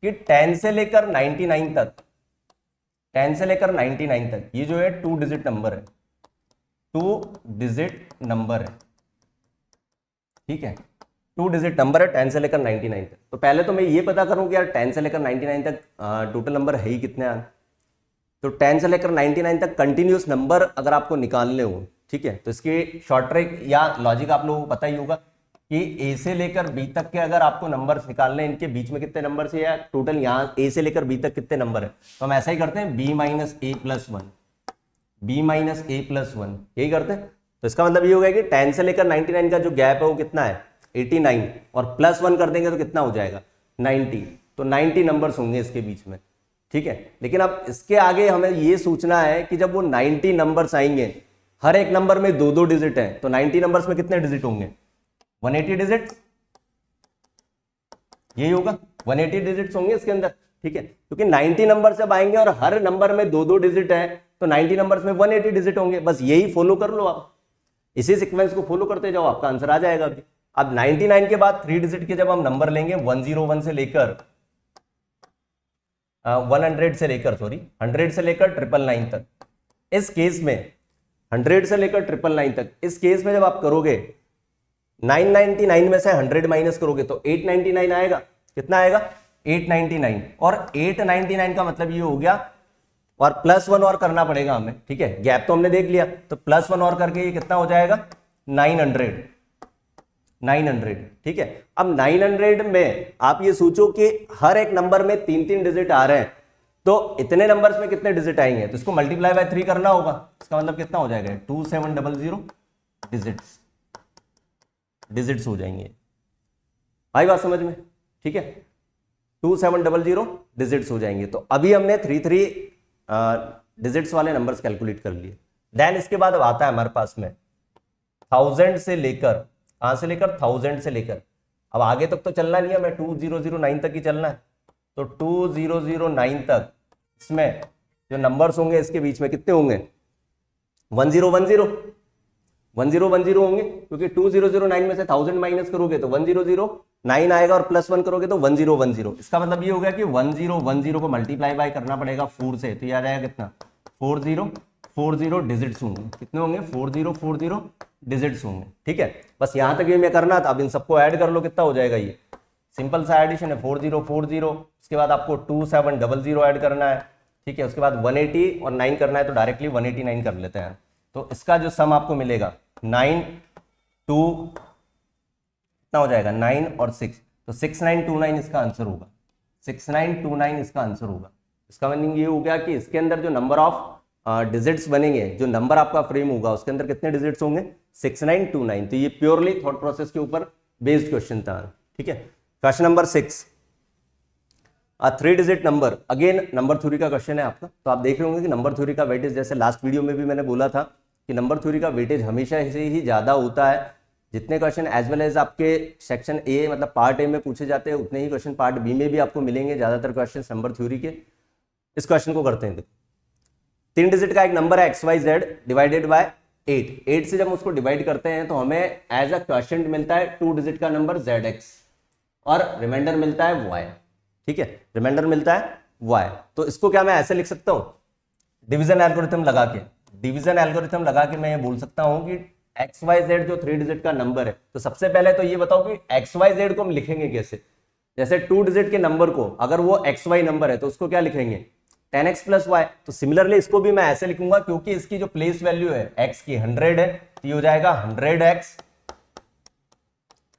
Speaker 1: कि टेन से लेकर नाइनटी नाइन तक टेन से लेकर नाइनटी नाइन तक ये जो है टू डिजिट नंबर है टू डिजिट नंबर है ठीक है टू डिजिट नंबर है टेन से लेकर नाइनटी नाइन तक तो पहले तो मैं ये पता करूं कि यार टेन से लेकर नाइनटी नाइन तक टोटल नंबर है ही कितने हैं तो टेन से लेकर नाइनटी नाइन तक कंटिन्यूस नंबर अगर आपको निकालने हो ठीक है तो इसके शॉर्ट ट्रैक या लॉजिक आप लोगों को पता ही होगा कि ए से लेकर बी तक के अगर आपको नंबर निकालने इनके बीच में कितने नंबर से या टोटल यहां ए से लेकर बी तक कितने नंबर है तो हम ऐसा ही करते हैं बी माइनस ए प्लस वन बी माइनस ए प्लस वन यही करते हैं तो इसका मतलब ये होगा कि टेन से लेकर नाइनटी नाइन का जो गैप है वो कितना है एटी नाइन और प्लस वन कर देंगे तो कितना हो जाएगा नाइनटी तो नाइनटी नंबर होंगे इसके बीच में ठीक है लेकिन अब इसके आगे हमें ये सोचना है कि जब वो नाइनटी नंबर आएंगे हर एक नंबर में दो दो डिजिट है तो 90 नंबर्स में कितने डिजिट होंगे 180 डिजिट यही होगा 180 डिजिट्स होंगे इसके अंदर ठीक है क्योंकि 90 नंबर जब आएंगे और हर नंबर में दो दो डिजिट है तो 90 नंबर्स में 180 डिजिट होंगे बस यही फॉलो कर लो आप इसी सिक्वेंस को फॉलो करते जाओ आपका आंसर आ जाएगा अभी अब 99 के बाद थ्री डिजिट के जब हम नंबर लेंगे 101 से लेकर वन uh, हंड्रेड से लेकर सॉरी हंड्रेड से लेकर ट्रिपल नाइन तक इस केस में हंड्रेड से लेकर ट्रिपल नाइन तक इस केस में जब आप करोगे नाइन नाइनटी नाइन में से हंड्रेड माइनस करोगे तो एट नाइनटी नाइन आएगा कितना आएगा एट नाइनटी नाइन और एट नाइनटी नाइन का मतलब ये हो गया और प्लस वन और करना पड़ेगा हमें ठीक है गैप तो हमने देख लिया तो प्लस वन और करके ये कितना हो जाएगा नाइन हंड्रेड नाइन हंड्रेड ठीक है अब नाइन हंड्रेड में आप ये सोचो कि हर एक नंबर में तीन तीन डिजिट आ रहे हैं तो इतने नंबर्स में कितने डिजिट आएंगे तो इसको मल्टीप्लाई बाय थ्री करना होगा इसका मतलब कितना हो जाएगा two seven double zero digit digits हो जाएंगे आई बात समझ में ठीक है two seven double zero digits हो जाएंगे तो अभी हमने थ्री थ्री डिजिट्स वाले नंबर्स कैलकुलेट कर लिए देन इसके बाद अब आता है हमारे पास में थाउजेंड से लेकर कहां से लेकर थाउजेंड से लेकर अब आगे तक तो चलना नहीं है मैं टू जीरो जीरो नाइन तक ही चलना है तो 2009 तक इसमें जो नंबर्स होंगे इसके बीच में कितने होंगे 1010 1010 होंगे क्योंकि 2009 में से थाउजेंड माइनस करोगे तो 1009 आएगा और प्लस वन करोगे तो 1010 इसका मतलब ये होगा कि 1010 को मल्टीप्लाई बाय करना पड़ेगा फोर से तो याद आएगा कितना four zero four zero digits होंगे कितने होंगे four zero four zero digits होंगे ठीक है बस यहां तक ये मैं करना था अब इन सबको ऐड कर लो कितना हो जाएगा ये सिंपल सा एडिशन है फोर जीरो फोर जीरो उसके बाद आपको two seven double zero add करना है ठीक है उसके बाद वन एटी और नाइन करना है तो डायरेक्टली वन एटी नाइन कर लेते हैं तो इसका जो सम आपको मिलेगा नाइन टू कितना हो जाएगा नाइन और सिक्स तो सिक्स नाइन टू नाइन इसका आंसर होगा सिक्स नाइन टू नाइन इसका आंसर होगा इसका मीनिंग ये हो गया कि इसके अंदर जो नंबर ऑफ डिजिट्स बनेंगे जो नंबर आपका फ्रेम होगा उसके अंदर कितने डिजिट्स होंगे सिक्स नाइन टू नाइन तो ये प्योरली थॉट प्रोसेस के ऊपर बेस्ड क्वेश्चन था ठीक है question number six three digit number again number theory का क्वेश्चन है आपका तो आप देख रहे होंगे कि नंबर थ्योरी का वेटेज जैसे लास्ट वीडियो में भी मैंने बोला था कि नंबर थ्योरी का वेटेज हमेशा से ही ज़्यादा होता है जितने क्वेश्चन एज वेल एज आपके सेक्शन ए मतलब पार्ट ए में पूछे जाते हैं उतने ही क्वेश्चन पार्ट बी में भी आपको मिलेंगे ज़्यादातर क्वेश्चन नंबर थ्योरी के इस क्वेश्चन को करते हैं तीन डिजिट का एक नंबर है x y z divided by eight eight से जब उसको डिवाइड करते हैं तो हमें एज अ क्वेश्चन मिलता है टू डिजिट का नंबर जेड एक्स और रिमाइंडर मिलता है वाई ठीक है रिमाइंडर मिलता है वाई तो इसको क्या मैं ऐसे लिख सकता हूँ डिविजन एल्गोरिथम लगा के डिविजन एल्गोरिथम लगा के मैं ये बोल सकता हूँ कि एक्स वाई जेड जो थ्री डिजिट का नंबर है तो सबसे पहले तो ये बताओ कि एक्स वाई जेड को हम लिखेंगे कैसे जैसे टू डिजिट के नंबर को अगर वो एक्स वाई नंबर है तो उसको क्या लिखेंगे टेन एक्स प्लस वाई तो सिमिलरली इसको भी मैं ऐसे लिखूंगा क्योंकि इसकी जो प्लेस वैल्यू है एक्स की हंड्रेड है तो ये हो जाएगा hundred x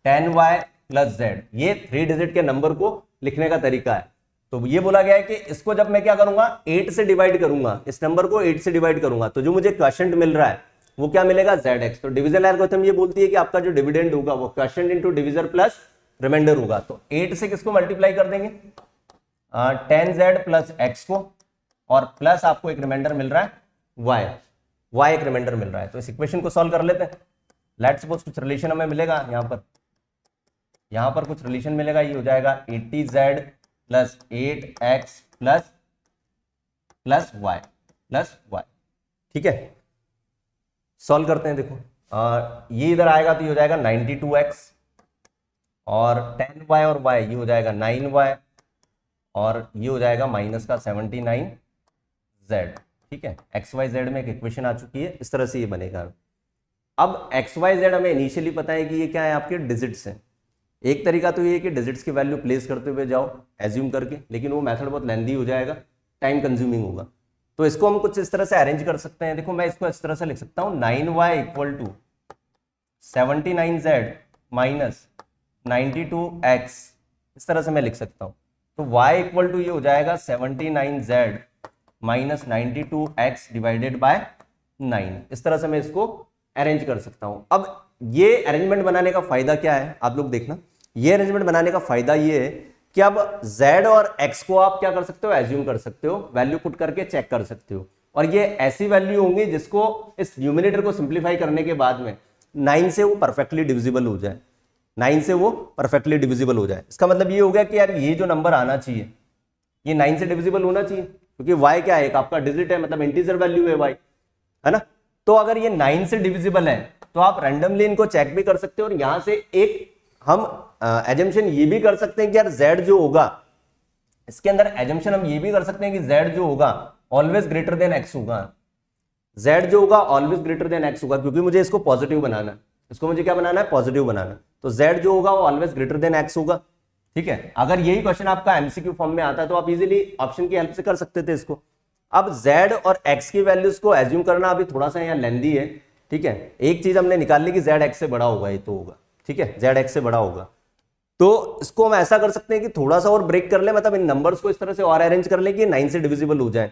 Speaker 1: ten y plus z ये थ्री डिजिट के नंबर को लिखने का तरीका है तो ये बोला गया है कि इसको जब मैं क्या करूंगा एट से डिवाइड करूंगा इस नंबर को एट से डिवाइड करूंगा तो जो मुझे क्वेश्चन मिल रहा है वो क्या मिलेगा जेड एक्स तो डिविजन एल्गोरिथम ये बोलती है कि आपका जो डिविडेंड होगा वो question into division plus remainder होगा तो एट से किसको मल्टीप्लाई कर देंगे टेन जेड प्लस एक्स को और प्लस आपको एक रिमाइंडर मिल रहा है वाई वाई एक रिमाइंडर मिल रहा है तो इस इक्वेशन को सॉल्व कर लेते हैं लेट्स सपोज कुछ रिलेशन हमें मिलेगा यहाँ पर यहां पर कुछ रिलेशन मिलेगा ये हो जाएगा eighty z plus eight x plus plus y plus y ठीक है सॉल्व करते हैं देखो आ, ये इधर आएगा तो ये हो जाएगा नाइनटी टू एक्स और टेन वाई और वाई ये हो जाएगा नाइन वाई और ये हो जाएगा माइनस का सेवनटी नाइन जेड ठीक है एक्स वाई जेड में एक इक्वेशन आ चुकी है इस तरह से ये बनेगा अब एक्स वाई जेड हमें इनिशियली पता है कि ये क्या है आपके डिजिट्स हैं एक तरीका तो ये है कि डिजिट्स की वैल्यू प्लेस करते हुए जाओ एज्यूम करके लेकिन वो मेथड बहुत लेंदी हो जाएगा टाइम कंज्यूमिंग होगा तो इसको हम कुछ इस तरह से अरेंज कर सकते हैं देखो मैं इसको इस तरह से लिख सकता हूँ nine y equal to seventy nine z minus ninety two x इस तरह से मैं लिख सकता हूँ तो y इक्वल टू ये हो जाएगा seventy nine z minus ninety two x divided by nine इस तरह से मैं इसको अरेंज कर सकता हूँ अब ये अरेंजमेंट बनाने का फायदा क्या है आप लोग देखना ये अरेंजमेंट बनाने का फायदा ये है कि अब z और x को आप क्या कर सकते हो एज्यूम कर सकते हो वैल्यू पुट करके चेक कर सकते हो और ये ऐसी वैल्यू होंगी जिसको इस न्यूमिनेटर को सिंप्लीफाई करने के बाद में नाइन से वो परफेक्टली डिविजिबल हो जाए नाइन से वो परफेक्टली डिविजिबल हो जाए इसका मतलब ये हो गया कि यार ये जो नंबर आना चाहिए ये नाइन से डिविजिबल होना चाहिए क्योंकि y क्या है एक आपका डिजिट है मतलब इंटीजर वैल्यू है वाई है ना तो अगर ये नाइन से डिविजिबल है तो आप रैंडमली इनको चेक भी कर सकते हो और यहां से एक हम एजम्पन ये भी कर सकते हैं कि यार जेड जो होगा इसके अंदर एजम्पन हम ये भी कर सकते हैं कि जेड जो होगा ऑलवेज ग्रेटर देन एक्स होगा जेड जो होगा ऑलवेज ग्रेटर देन एक्स होगा क्योंकि मुझे इसको पॉजिटिव बनाना है इसको मुझे क्या बनाना है पॉजिटिव बनाना तो जेड जो होगा वो ऑलवेज ग्रेटर देन एक्स होगा ठीक है अगर यही क्वेश्चन आपका एमसीक्यू फॉर्म में आता है तो आप इजीली ऑप्शन की हेल्प से कर सकते थे इसको अब जेड और एक्स की वैल्यूज को एज्यूम करना अभी थोड़ा सा यहाँ लेंदी है ठीक है एक चीज हमने निकाल ली कि जेड एक्स से बड़ा होगा ये तो होगा ठीक है जेड एक्स से बड़ा होगा तो इसको हम ऐसा कर सकते हैं कि थोड़ा सा और ब्रेक कर ले मतलब इन नंबर्स को इस तरह से और अरेंज कर ले कि नाइन से डिविजिबल हो जाए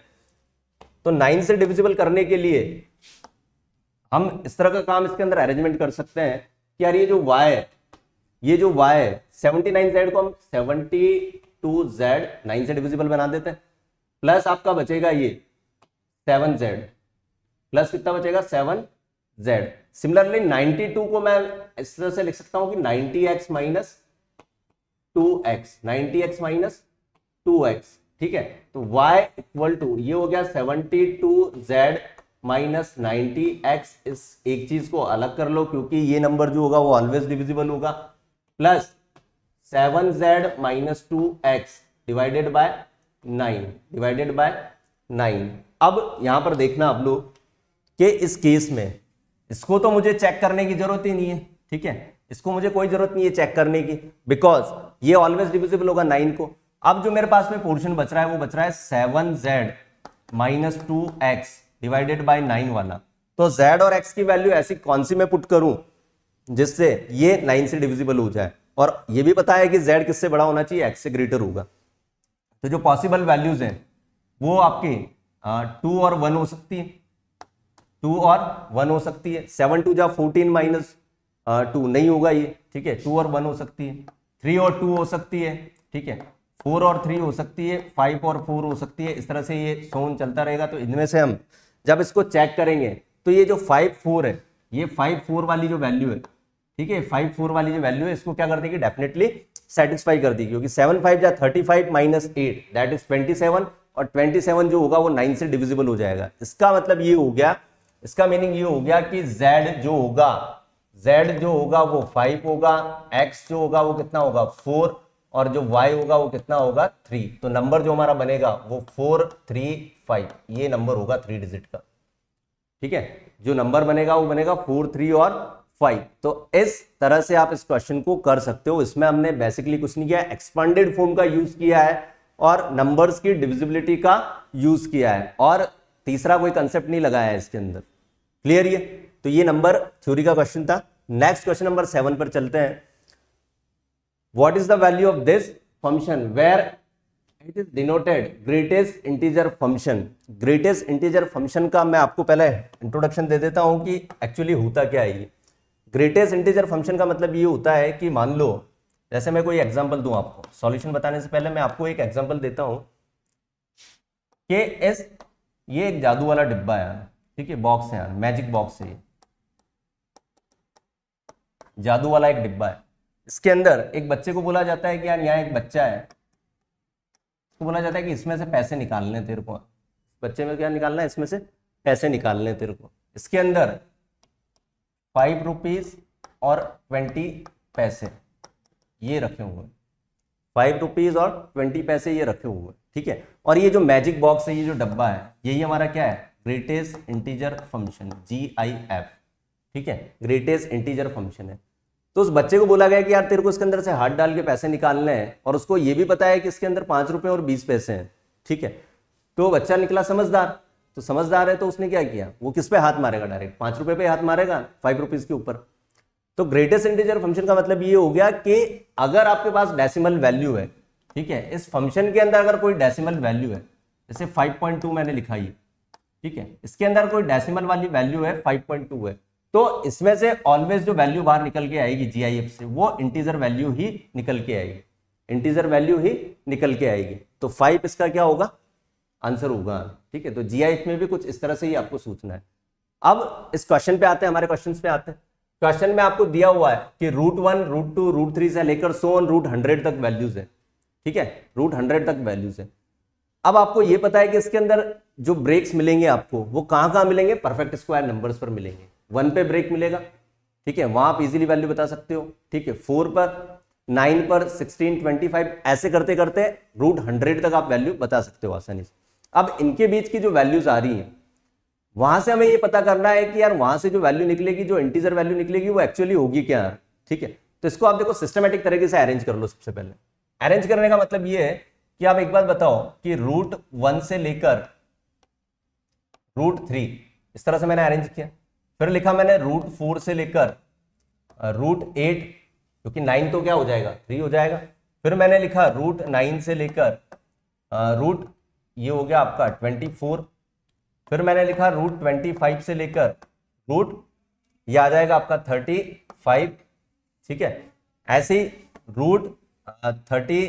Speaker 1: तो नाइन से डिविजिबल करने के लिए हम इस तरह का काम इसके अंदर अरेंजमेंट कर सकते हैं कि यार ये जो वाई है ये जो वाई है सेवनटी नाइन जेड को हम सेवनटी टू जेड नाइन से डिविजिबल बना देते हैं प्लस आपका बचेगा ये सेवन जेड प्लस कितना बचेगा seven z similarly ninety two को मैं इस तरह से लिख सकता हूं कि ninety x minus two x ninety x minus two x ठीक है तो y इक्वल टू ये हो गया seventy two z minus ninety x इस एक चीज को अलग कर लो क्योंकि ये नंबर जो होगा वो ऑलवेज डिविजिबल होगा plus seven z minus two x divided by nine divided by nine अब यहां पर देखना आप लोग के इस केस में इसको तो मुझे चेक करने की जरूरत ही नहीं है ठीक है इसको मुझे कोई जरूरत नहीं है चेक करने की बिकॉज ये ऑलवेज डिविजिबल होगा नाइन को अब जो मेरे पास में पोर्शन बच रहा है वो बच रहा है seven z minus two x divided by nine वाला तो जेड और एक्स की वैल्यू ऐसी कौन सी मैं पुट करूं जिससे ये नाइन से डिविजिबल हो जाए और ये भी पता है कि जेड किससे बड़ा होना चाहिए एक्स से ग्रेटर होगा तो जो पॉसिबल वैल्यूज हैं वो आपकी टू और वन हो सकती है टू और वन हो सकती है सेवन टू जा फोर्टीन माइनस टू नहीं होगा ये ठीक है टू और वन हो सकती है थ्री और टू हो सकती है ठीक है फोर और थ्री हो सकती है फाइव और फोर हो सकती है इस तरह से ये सोन चलता रहेगा तो इनमें से हम जब इसको चेक करेंगे तो ये जो फाइव फोर है ये फाइव फोर वाली जो वैल्यू है ठीक है फाइव फोर वाली जो वैल्यू है इसको क्या कर देगी डेफिनेटली सेटिस्फाई कर देगी क्योंकि सेवन फाइव या thirty five minus eight that is twenty seven और ट्वेंटी सेवन जो होगा वो नाइन से डिविजिबल हो जाएगा इसका मतलब ये हो गया इसका मीनिंग ये हो गया कि जेड जो होगा z जो होगा वो फाइव होगा x जो होगा वो कितना होगा फोर और जो y होगा वो कितना होगा थ्री तो नंबर जो हमारा बनेगा वो फोर थ्री फाइव ये नंबर होगा थ्री डिजिट का ठीक है जो नंबर बनेगा वो बनेगा फोर थ्री और फाइव तो इस तरह से आप इस क्वेश्चन को कर सकते हो इसमें हमने बेसिकली कुछ नहीं किया एक्सपांडेड फॉर्म का यूज किया है और नंबर्स की डिविजिबिलिटी का यूज किया है और तीसरा कोई कंसेप्ट नहीं लगाया है इसके अंदर क्लियर ये तो ये नंबर थ्योरी का क्वेश्चन था नेक्स्ट क्वेश्चन नंबर सेवन पर चलते हैं what is the value of this function where it is denoted greatest integer function greatest integer function का मैं आपको पहले इंट्रोडक्शन दे देता हूं कि एक्चुअली होता क्या है ये ग्रेटेस्ट इंटीजर फंक्शन का मतलब ये होता है कि मान लो जैसे मैं कोई एग्जाम्पल दूं आपको सॉल्यूशन बताने से पहले मैं आपको एक एग्जाम्पल देता हूं कि इस ये एक जादू वाला डिब्बा है ठीक है बॉक्स है यार मैजिक बॉक्स है ये जादू वाला एक डिब्बा है इसके अंदर एक बच्चे को बोला जाता है कि यार यहाँ एक बच्चा है उसको बोला जाता है कि इसमें से पैसे निकालने तेरे को बच्चे में क्या निकालना है इसमें से पैसे निकालने तेरे को इसके अंदर फाइव रुपीज और ट्वेंटी पैसे ये रखे हुए फाइव रुपीज और ट्वेंटी पैसे ये रखे हुए ठीक है और ये जो मैजिक बॉक्स है ये जो डब्बा है यही हमारा क्या है greatest integer function G I F ठीक है ग्रेटेस्ट इंटीजर फंक्शन है तो उस बच्चे को बोला गया कि यार तेरे को इसके अंदर से हाथ डाल के पैसे निकालने हैं और उसको ये भी बताया कि इसके अंदर पांच रुपए और बीस पैसे हैं ठीक है तो बच्चा निकला समझदार तो समझदार है तो उसने क्या किया वो किस पे हाथ मारेगा डायरेक्ट पांच रुपए पे हाथ मारेगा फाइव रुपीज़ के ऊपर तो ग्रेटेस्ट इंटीजर फंक्शन का मतलब ये हो गया कि अगर आपके पास डेसिमल वैल्यू है ठीक है इस फंक्शन के अंदर अगर कोई डेसिमल वैल्यू है जैसे 5.2 मैंने लिखा ये ठीक है इसके अंदर कोई डेसिमल वाली वैल्यू है 5.2 है तो इसमें से ऑलवेज जो वैल्यू बाहर निकल के आएगी जी से वो इंटीजर वैल्यू ही निकल के आएगी इंटीजर वैल्यू ही निकल के आएगी तो फाइव इसका क्या होगा आंसर होगा ठीक है तो जी में भी कुछ इस तरह से ही आपको सोचना है अब इस क्वेश्चन पे आते हैं हमारे क्वेश्चन पे आते हैं क्वेश्चन में आपको दिया हुआ है कि root one root two root three से लेकर सोन रूट हंड्रेड तक वैल्यूज है ठीक है रूट हंड्रेड तक वैल्यूज है अब आपको ये पता है कि इसके अंदर जो ब्रेक्स मिलेंगे आपको वो कहाँ कहां मिलेंगे परफेक्ट स्क्वायर नंबर्स पर मिलेंगे वन पे ब्रेक मिलेगा ठीक है वहां आप इजीली वैल्यू बता सकते हो ठीक है फोर पर नाइन पर सिक्सटीन ट्वेंटी फाइव ऐसे करते करते रूट हंड्रेड तक आप वैल्यू बता सकते हो आसानी से अब इनके बीच की जो वैल्यूज आ रही है वहां से हमें ये पता करना है कि यार वहां से जो वैल्यू निकलेगी जो इंटीजर वैल्यू निकलेगी वो एक्चुअली होगी क्या ठीक है तो इसको आप देखो सिस्टमेटिक तरीके से अरेंज कर लो सबसे पहले अरेंज करने का मतलब ये है कि आप एक बार बताओ कि रूट वन से लेकर रूट थ्री इस तरह से मैंने अरेंज किया फिर लिखा मैंने रूट फोर से लेकर रूट एट क्योंकि नाइन तो क्या हो जाएगा थ्री हो जाएगा फिर मैंने लिखा रूट नाइन से लेकर रूट ये हो गया आपका ट्वेंटी फोर फिर मैंने लिखा रूट ट्वेंटी फाइव से लेकर रूट ये आ जाएगा आपका थर्टी फाइव ठीक है ऐसे ही रूट थर्टी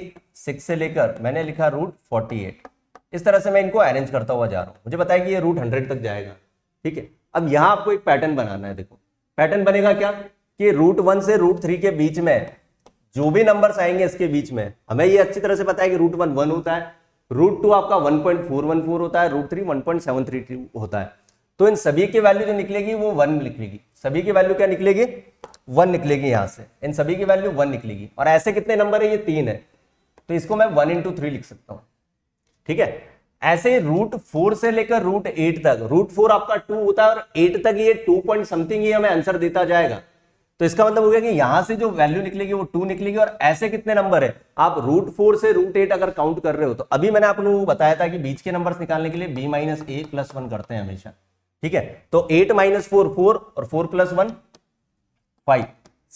Speaker 1: सिक्स से लेकर मैंने लिखा रूट फोर्टी एट इस तरह से मैं इनको अरेंज करता हुआ जा रहा हूँ मुझे बताया कि ये रूट हंड्रेड तक जाएगा ठीक है अब यहां आपको एक पैटर्न बनाना है देखो पैटर्न बनेगा क्या कि रूट वन से रूट थ्री के बीच में जो भी नंबर्स आएंगे इसके बीच में हमें ये अच्छी तरह से पता है कि रूट वन वन होता है रूट टू आपका one point four one four होता है root three one point seven three two होता है तो इन सभी की वैल्यू जो निकलेगी वो वन निकलेगी सभी की वैल्यू क्या निकलेगी वन निकलेगी यहाँ से इन सभी की वैल्यू वन निकलेगी और ऐसे कितने नंबर है ये तीन है तो इसको मैं वन इंटू थ्री लिख सकता हूं ठीक है ऐसे रूट फोर से लेकर रूट एट तक रूट फोर आपका टू होता है और एट तक ये टू पॉइंट समथिंग ही हमें आंसर देता जाएगा तो इसका मतलब हो गया कि यहां से जो वैल्यू निकलेगी वो टू निकलेगी और ऐसे कितने नंबर है आप रूट फोर से रूट एट अगर काउंट कर रहे हो तो अभी मैंने आप लोगों को बताया था कि बीच के नंबर्स निकालने के लिए बी माइनस ए प्लस वन करते हैं हमेशा ठीक है तो एट माइनस फोर फोर और four plus one five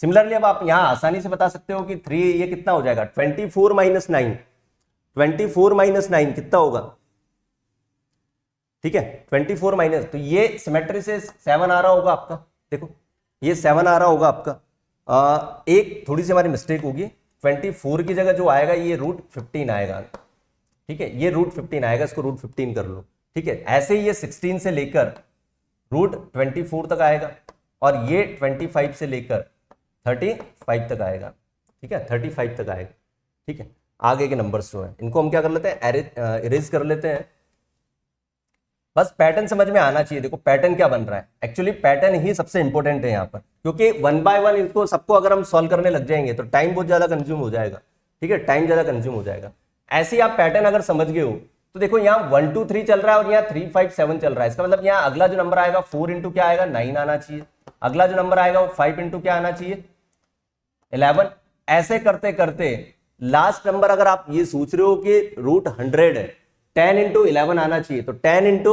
Speaker 1: similarly अब आप यहां आसानी से बता सकते हो कि थ्री ये कितना हो जाएगा twenty four minus nine twenty four minus nine कितना होगा ठीक है ट्वेंटी फोर माइनस तो ये सिमेट्री से सेवन आ रहा होगा आपका देखो ये सेवन आ रहा होगा आपका आ, एक थोड़ी सी हमारी मिस्टेक होगी ट्वेंटी फोर की जगह जो आएगा ये रूट फिफ्टीन आएगा ठीक है ये रूट फिफ्टीन आएगा इसको रूट फिफ्टीन कर लो ठीक है ऐसे ही ये सिक्सटीन से लेकर रूट ट्वेंटी फोर तक आएगा और ये ट्वेंटी फाइव से लेकर थर्टी फाइव तक आएगा ठीक है थर्टी फाइव तक आएगा ठीक है आगे के नंबर्स जो है इनको हम क्या कर लेते हैं इरेज कर लेते हैं बस पैटर्न समझ में आना चाहिए देखो पैटर्न क्या बन रहा है एक्चुअली पैटर्न ही सबसे इंपॉर्टेंट है यहाँ पर क्योंकि वन बाय वन इसको सबको अगर हम सॉल्व करने लग जाएंगे तो टाइम बहुत ज्यादा कंज्यूम हो जाएगा ठीक है टाइम ज्यादा कंज्यूम हो जाएगा ऐसे आप पैटर्न अगर समझ गए हो तो देखो यहाँ वन टू थ्री चल रहा है और यहाँ थ्री फाइव सेवन चल रहा है इसका मतलब यहाँ अगला जो नंबर आएगा फोर इंटू क्या आएगा नाइन आना चाहिए अगला जो नंबर आएगा वो फाइव इंटू क्या आना चाहिए इलेवन ऐसे करते करते लास्ट नंबर अगर आप ये सोच रहे हो कि रूट हंड्रेड है टेन इंटू इलेवन आना चाहिए तो ten into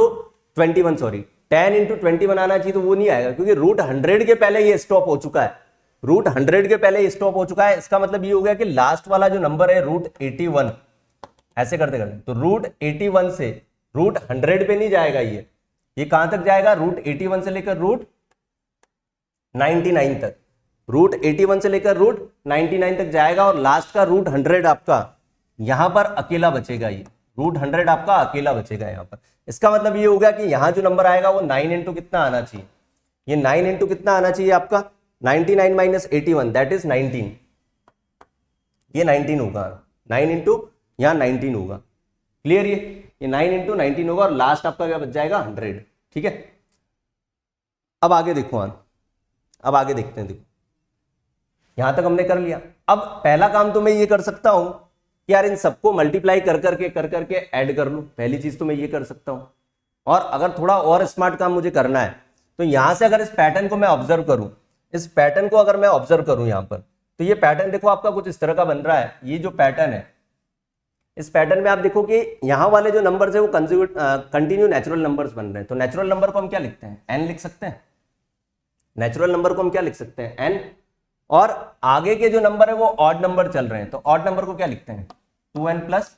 Speaker 1: twenty one sorry ten into twenty one आना चाहिए तो वो नहीं आएगा क्योंकि रूट हंड्रेड के पहले ये स्टॉप हो चुका है रूट हंड्रेड के पहले स्टॉप हो चुका है इसका मतलब ये हो गया कि लास्ट वाला जो नंबर है रूट एटी वन ऐसे करते करते तो रूट एटी वन से रूट हंड्रेड पे नहीं जाएगा ये ये कहां तक जाएगा रूट एटी वन से लेकर रूट नाइनटी नाइन तक रूट एटी वन से लेकर रूट नाइनटी नाइन तक जाएगा और लास्ट का रूट हंड्रेड आपका यहां पर अकेला बचेगा ये रूट हंड्रेड आपका अकेला बचेगा यहाँ पर इसका मतलब ये होगा कि यहाँ जो नंबर आएगा वो नाइन इंटू कितना आना चाहिए ये नाइन इंटू कितना आना चाहिए आपका ninety nine minus eighty one that is nineteen ये नाइनटीन होगा नाइन इंटू यहाँ नाइनटीन होगा क्लियर ये ये नाइन इंटू नाइनटीन होगा और लास्ट आपका क्या बच जाएगा हंड्रेड ठीक है अब आगे देखो आन अब आगे देखते हैं देखो यहां तक हमने कर लिया अब पहला काम तो मैं ये कर सकता हूं यार इन सबको मल्टीप्लाई कर करके कर करके ऐड कर लूँ पहली चीज़ तो मैं ये कर सकता हूँ और अगर थोड़ा और स्मार्ट काम मुझे करना है तो यहाँ से अगर इस पैटर्न को मैं ऑब्जर्व करूँ इस पैटर्न को अगर मैं ऑब्जर्व करूँ यहाँ पर तो ये पैटर्न देखो आपका कुछ इस तरह का बन रहा है ये जो पैटर्न है इस पैटर्न में आप देखो कि यहाँ वाले जो नंबर्स है वो कंटिन्यू नेचुरल नंबर्स बन रहे हैं तो नेचुरल नंबर को हम क्या लिखते हैं एन लिख सकते हैं नेचुरल नंबर को हम क्या लिख सकते हैं एन और आगे के जो नंबर है वो ऑड नंबर चल रहे हैं तो ऑड नंबर को क्या लिखते हैं two n plus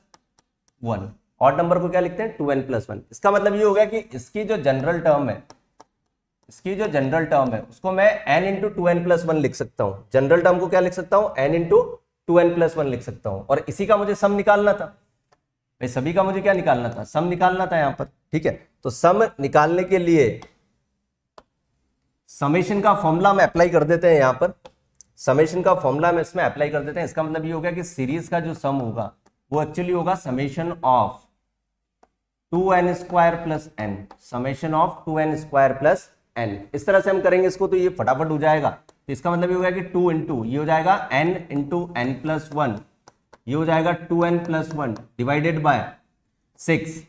Speaker 1: one odd number को क्या लिखते हैं टू एन प्लस वन इसका मतलब ये हो गया कि इसकी जो जनरल टर्म है इसकी जो जनरल टर्म है उसको मैं n into two n plus one लिख सकता हूं जनरल टर्म को क्या लिख सकता हूं n into two n plus one लिख सकता हूं और इसी का मुझे सम निकालना था भाई सभी का मुझे क्या निकालना था सम निकालना था यहां पर ठीक है तो सम निकालने के लिए समेशन का फॉर्मूला हम अप्लाई कर देते हैं यहां पर समेशन का फॉर्मूला हम इसमें अप्लाई कर देते हैं इसका मतलब ये हो गया कि सीरीज का जो सम होगा वो एक्चुअली होगा summation of two n square plus n summation of two n square plus n इस तरह से हम करेंगे इसको तो ये फटाफट हो जाएगा तो इसका मतलब ये हो गया कि टू इंटू ये हो जाएगा n into n plus one ये हो जाएगा two n plus one divided by six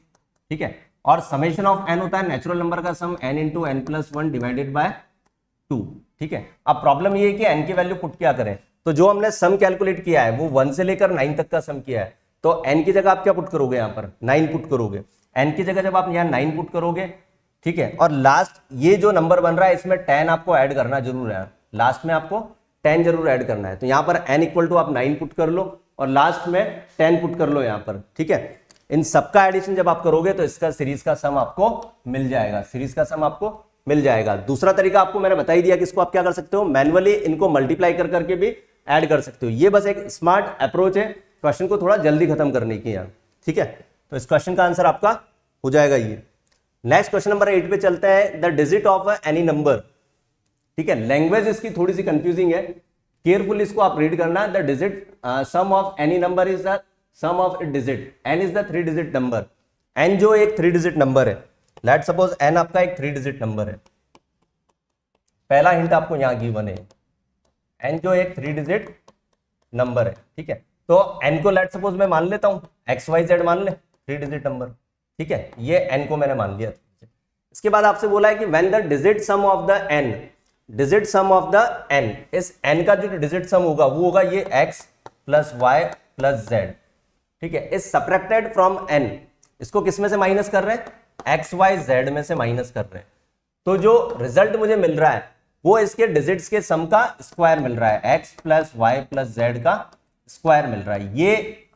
Speaker 1: ठीक है और समेशन ऑफ एन होता है नेचुरल नंबर का sum n into n plus one divided by two ठीक है अब प्रॉब्लम ये है कि एन की वैल्यू पुट क्या करें तो जो हमने सम कैलकुलेट किया है वो वन से लेकर नाइन तक का सम किया है तो एन की जगह आप क्या पुट करोगे यहाँ पर नाइन पुट करोगे एन की जगह जब आप यहाँ नाइन पुट करोगे ठीक है और लास्ट ये जो नंबर बन रहा है इसमें टेन आपको ऐड करना जरूर है लास्ट में आपको टेन जरूर ऐड करना है तो यहाँ पर एन इक्वल टू आप नाइन पुट कर लो और लास्ट में टेन पुट कर लो यहाँ पर ठीक है इन सबका एडिशन जब आप करोगे तो इसका सीरीज का सम आपको मिल जाएगा सीरीज का सम आपको मिल जाएगा दूसरा तरीका आपको मैंने बताई दिया कि इसको आप क्या कर सकते हो मैनुअली इनको मल्टीप्लाई कर करके भी ऐड कर सकते हो ये बस एक स्मार्ट अप्रोच है क्वेश्चन को थोड़ा जल्दी खत्म करने की यहाँ ठीक है तो इस क्वेश्चन का आंसर आपका हो जाएगा ये नेक्स्ट क्वेश्चन नंबर एट पे चलते हैं the digit of any number ठीक है लैंग्वेज इसकी थोड़ी सी कंफ्यूजिंग है केयरफुल इसको आप रीड करना the digit sum of any number is the sum of digit n is the three digit number n जो एक थ्री डिजिट नंबर है लेट सपोज एन आपका एक थ्री डिजिट नंबर है पहला हिंट आपको यहां गिवन है एन जो एक थ्री डिजिट नंबर है ठीक है तो एन को लेट सपोज मैं मान लेता हूं एक्स वाई जेड मान ले थ्री डिजिट नंबर ठीक है ये एन को मैंने मान लिया इसके बाद आपसे बोला है कि when the digit sum of the n digit sum of the n इस एन का जो डिजिट सम होगा वो होगा ये x plus y plus z ठीक है इस सप्रेक्टेड फ्रॉम एन इसको किसमें से माइनस कर रहे हैं एक्स वाई जेड में से माइनस कर रहे हैं तो जो रिजल्ट मुझे मिल रहा है वो इसके डिजिट्स के सम का स्क्वायर मिल रहा है x plus y plus z का स्क्वायर मिल रहा है ये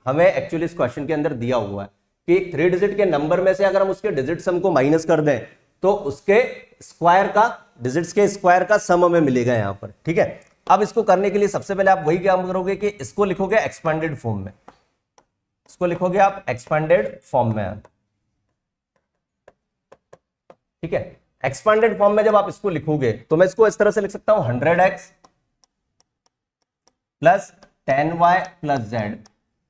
Speaker 1: हमें एक्चुअली इस क्वेश्चन के अंदर दिया हुआ है कि थ्री डिजिट के नंबर में से अगर हम उसके डिजिट सम को माइनस कर दें तो उसके स्क्वायर का डिजिट्स के स्क्वायर का सम हमें मिलेगा यहां पर ठीक है अब इसको करने के लिए सबसे पहले आप वही काम करोगे कि इसको लिखोगे एक्सपेंडेड फॉर्म में इसको लिखोगे आप एक्सपेंडेड फॉर्म में आप ठीक है एक्सपांडेड फॉर्म में जब आप इसको लिखोगे तो मैं इसको इस तरह से लिख सकता हूं hundred x plus ten y plus z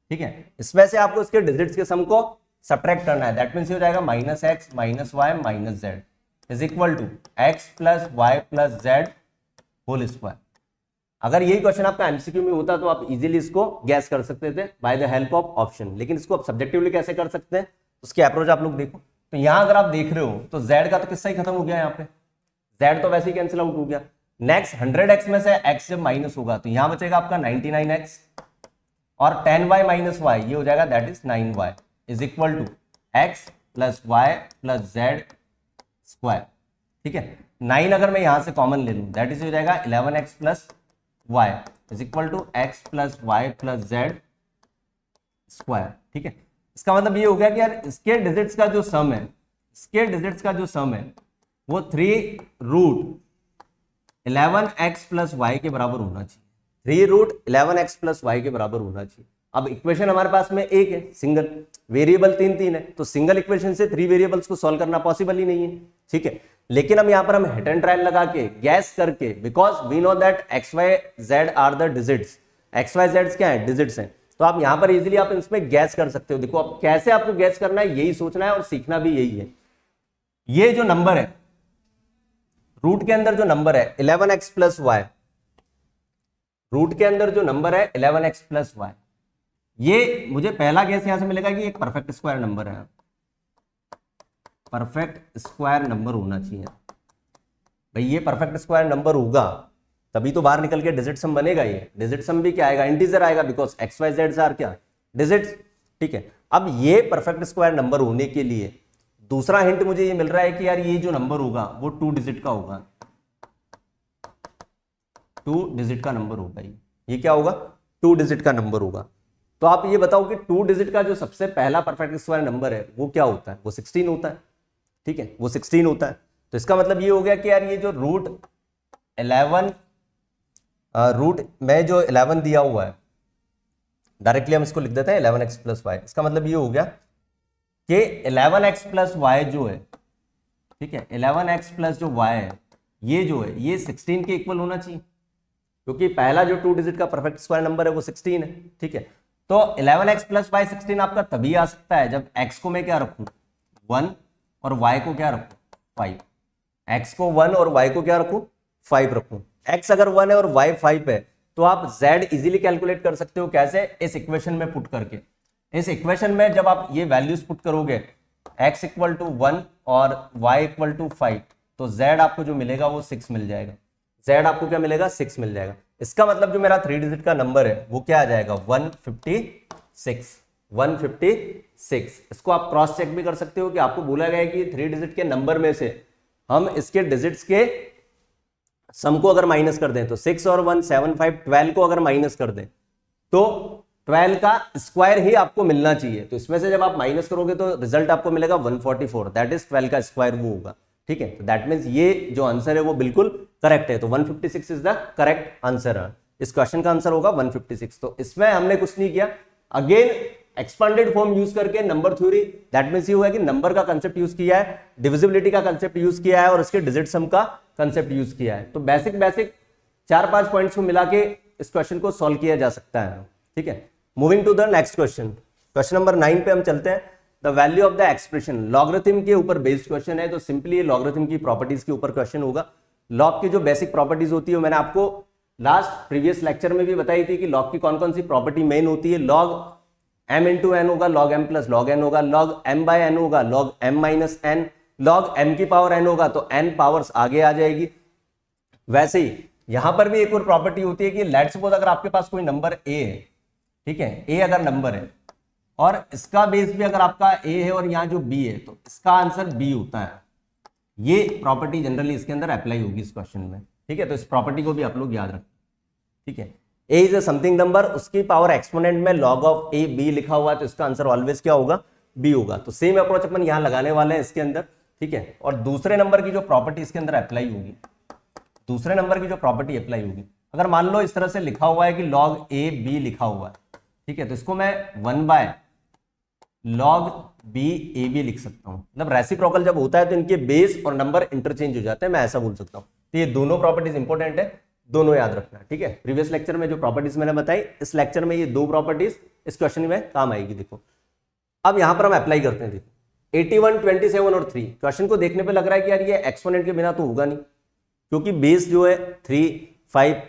Speaker 1: ठीक है इसमें से आपको इसके डिजिट्स के सम को सब्ट्रैक्ट करना है दैट मीन्स हो जाएगा minus x minus y minus z is equal to x plus y plus z whole square अगर यही क्वेश्चन आपका एमसीक्यू में होता तो आप इजीली इसको गैस कर सकते थे by the help of option लेकिन इसको आप सब्जेक्टिवली कैसे कर सकते हैं उसकी अप्रोच आप लोग देखो तो यहां अगर आप देख रहे हो तो जेड का तो किस्सा ही खत्म हो गया यहाँ पे जेड तो वैसे ही कैंसिल आउट हो गया नेक्स्ट हंड्रेड एक्स में से एक्स जब माइनस होगा तो यहां बचेगा आपका नाइनटी नाइन एक्स और टेन वाई माइनस वाई ये हो जाएगा that is nine y is equal to x plus y plus z square ठीक है नाइन अगर मैं यहां से कॉमन ले लू दैट इज हो जाएगा eleven x plus y is equal to x plus y plus z square ठीक है इसका मतलब ये हो गया कि यार स्केयर डिजिट्स का जो सम है स्केयर डिजिट्स का जो सम है वो three root eleven x plus y के बराबर होना चाहिए three root eleven x plus y के बराबर होना चाहिए अब इक्वेशन हमारे पास में एक है सिंगल वेरिएबल तीन तीन है तो सिंगल इक्वेशन से थ्री वेरिएबल्स को सॉल्व करना पॉसिबल ही नहीं है ठीक है लेकिन हम यहाँ पर हम हेट एंड ट्रायल लगा के गैस करके because we know that x y z are the digits x y z क्या है डिजिट्स हैं तो आप यहां पर इजिली आप इसमें गैस कर सकते हो देखो आप कैसे आपको गैस करना है यही सोचना है और सीखना भी यही है ये जो नंबर है रूट के अंदर जो नंबर है eleven x plus y root के अंदर जो नंबर है इलेवन एक्स प्लस वाई ये मुझे पहला गैस यहां से मिलेगा कि एक परफेक्ट स्क्वायर नंबर है परफेक्ट स्क्वायर नंबर होना चाहिए भाई ये परफेक्ट स्क्वायर नंबर होगा तभी तो बाहर निकल के डिजिट सम बनेगा ये डिजिट सम भी क्या आएगा इंटीजर आएगा because x y z are क्या डिजिट ठीक है अब ये परफेक्ट स्क्वायर नंबर होने के लिए दूसरा हिंट मुझे ये मिल रहा है कि यार ये जो नंबर होगा वो टू डिजिट का होगा टू डिजिट का नंबर होगा ये ये क्या होगा टू डिजिट का नंबर होगा तो आप ये बताओ कि टू डिजिट का जो सबसे पहला परफेक्ट स्क्वायर नंबर है वो क्या होता है वो सिक्सटीन होता है ठीक है वो सिक्सटीन होता है तो इसका मतलब ये हो गया कि यार ये जो रूट इलेवन रूट uh, में जो इलेवन दिया हुआ है डायरेक्टली हम इसको लिख देते हैं इलेवन एक्स प्लस वाई इसका मतलब ये हो गया कि इलेवन एक्स प्लस वाई जो है ठीक है इलेवन एक्स प्लस जो वाई है ये जो है ये सिक्सटीन के इक्वल होना चाहिए क्योंकि पहला जो टू डिजिट का परफेक्ट स्क्वायर नंबर है वो सिक्सटीन है ठीक है तो eleven x plus y sixteen आपका तभी आ सकता है जब एक्स को मैं क्या रखू वन और वाई को क्या रखू फाइव एक्स को वन और वाई को क्या रखू फाइव रखू एक्स अगर वन है और वाई फाइव है तो आप जेड इजिली कैलकुलेट कर सकते हो कैसे इस इक्वेशन में पुट करके इस इक्वेशन में जब आप ये वैल्यूज पुट करोगे एक्स इक्वल टू वन और वाई इक्वल टू फाइव तो जेड आपको जो मिलेगा वो सिक्स मिल जाएगा जेड आपको क्या मिलेगा सिक्स मिल जाएगा इसका मतलब जो मेरा थ्री डिजिट का नंबर है वो क्या आ जाएगा one fifty six one fifty six इसको आप क्रॉस चेक भी कर सकते हो कि आपको बोला गया कि थ्री डिजिट के नंबर में से हम इसके डिजिट्स के सम को अगर माइनस कर दें तो सिक्स और वन सेवन फाइव ट्वेल्व को अगर माइनस कर दें तो ट्वेल्व का स्क्वायर ही आपको मिलना चाहिए तो इसमें से जब आप माइनस करोगे तो रिजल्ट आपको मिलेगा फोर दैट इज ट्वेल्व का स्क्वायर वो होगा ठीक है तो दैट मीन ये जो आंसर है वो बिल्कुल करेक्ट है तो 156 इज द करेक्ट आंसर इस क्वेश्चन का आंसर होगा 156 तो इसमें हमने कुछ नहीं किया अगेन एक्सपांडेड फॉर्म यूज करके नंबर थ्योरी दैट मीन्स ये हुआ कि नंबर का कंसेप्ट यूज किया है डिविजिबिलिटी का कंसेप्ट यूज किया है और इसके डिजिट सम का कंसेप्ट यूज किया है तो बेसिक बेसिक चार पांच पॉइंट्स को मिला के इस क्वेश्चन को सॉल्व किया जा सकता है ठीक है moving to the next question question number nine पे हम चलते हैं the value of the expression logarithm के ऊपर बेस्ड क्वेश्चन है तो सिंपली ये लॉगरिथम की प्रॉपर्टीज के ऊपर क्वेश्चन होगा लॉग की जो बेसिक प्रॉपर्टीज होती है मैंने आपको लास्ट प्रीवियस लेक्चर में भी बताई थी कि लॉग की कौन कौन सी प्रॉपर्टी मेन होती है लॉग एम इंटू एन होगा log M plus log N होगा लॉग एम बाय एन होगा log M minus N log N की पावर एन होगा तो एन पावर्स आगे आ जाएगी वैसे ही यहां पर भी एक और प्रॉपर्टी होती है कि लेट सपोज अगर आपके पास कोई नंबर ए है ठीक है ए अगर नंबर है और इसका बेस भी अगर आपका ए है और यहां जो बी है तो इसका आंसर बी होता है ये प्रॉपर्टी जनरली इसके अंदर अप्लाई होगी इस क्वेश्चन में ठीक है तो इस प्रॉपर्टी को भी आप लोग याद रखें ठीक है A is A something number उसकी पावर एक्सपोनेंट में लॉग ऑफ ए बी लिखा हुआ है तो इसका आंसर ऑलवेज क्या होगा बी होगा तो सेम अप्रोच अपन यहां लगाने वाले हैं इसके अंदर ठीक है और दूसरे नंबर की जो प्रॉपर्टी इसके अंदर अप्लाई होगी दूसरे नंबर की जो प्रॉपर्टी अप्लाई होगी अगर मान लो इस तरह से लिखा हुआ है कि लॉग ए बी लिखा हुआ है ठीक है तो इसको मैं one by log B A B लिख सकता हूं मतलब रेसिप्रोकल जब होता है तो इनके बेस और नंबर इंटरचेंज हो जाते हैं मैं ऐसा बोल सकता हूं तो ये दोनों प्रॉपर्टीज इंपॉर्टेंट है दोनों याद रखना ठीक है प्रीवियस लेक्चर में जो प्रॉपर्टीज मैंने बताई इस लेक्चर में ये दो प्रॉपर्टीज इस क्वेश्चन में काम आएगी देखो अब यहां पर हम अप्लाई करते हैं देखो एटी वन ट्वेंटी सेवन और थ्री क्वेश्चन तो को देखने पे लग रहा है कि यार ये एक्सपोनेंट के बिना तो होगा नहीं क्योंकि बेस जो है three five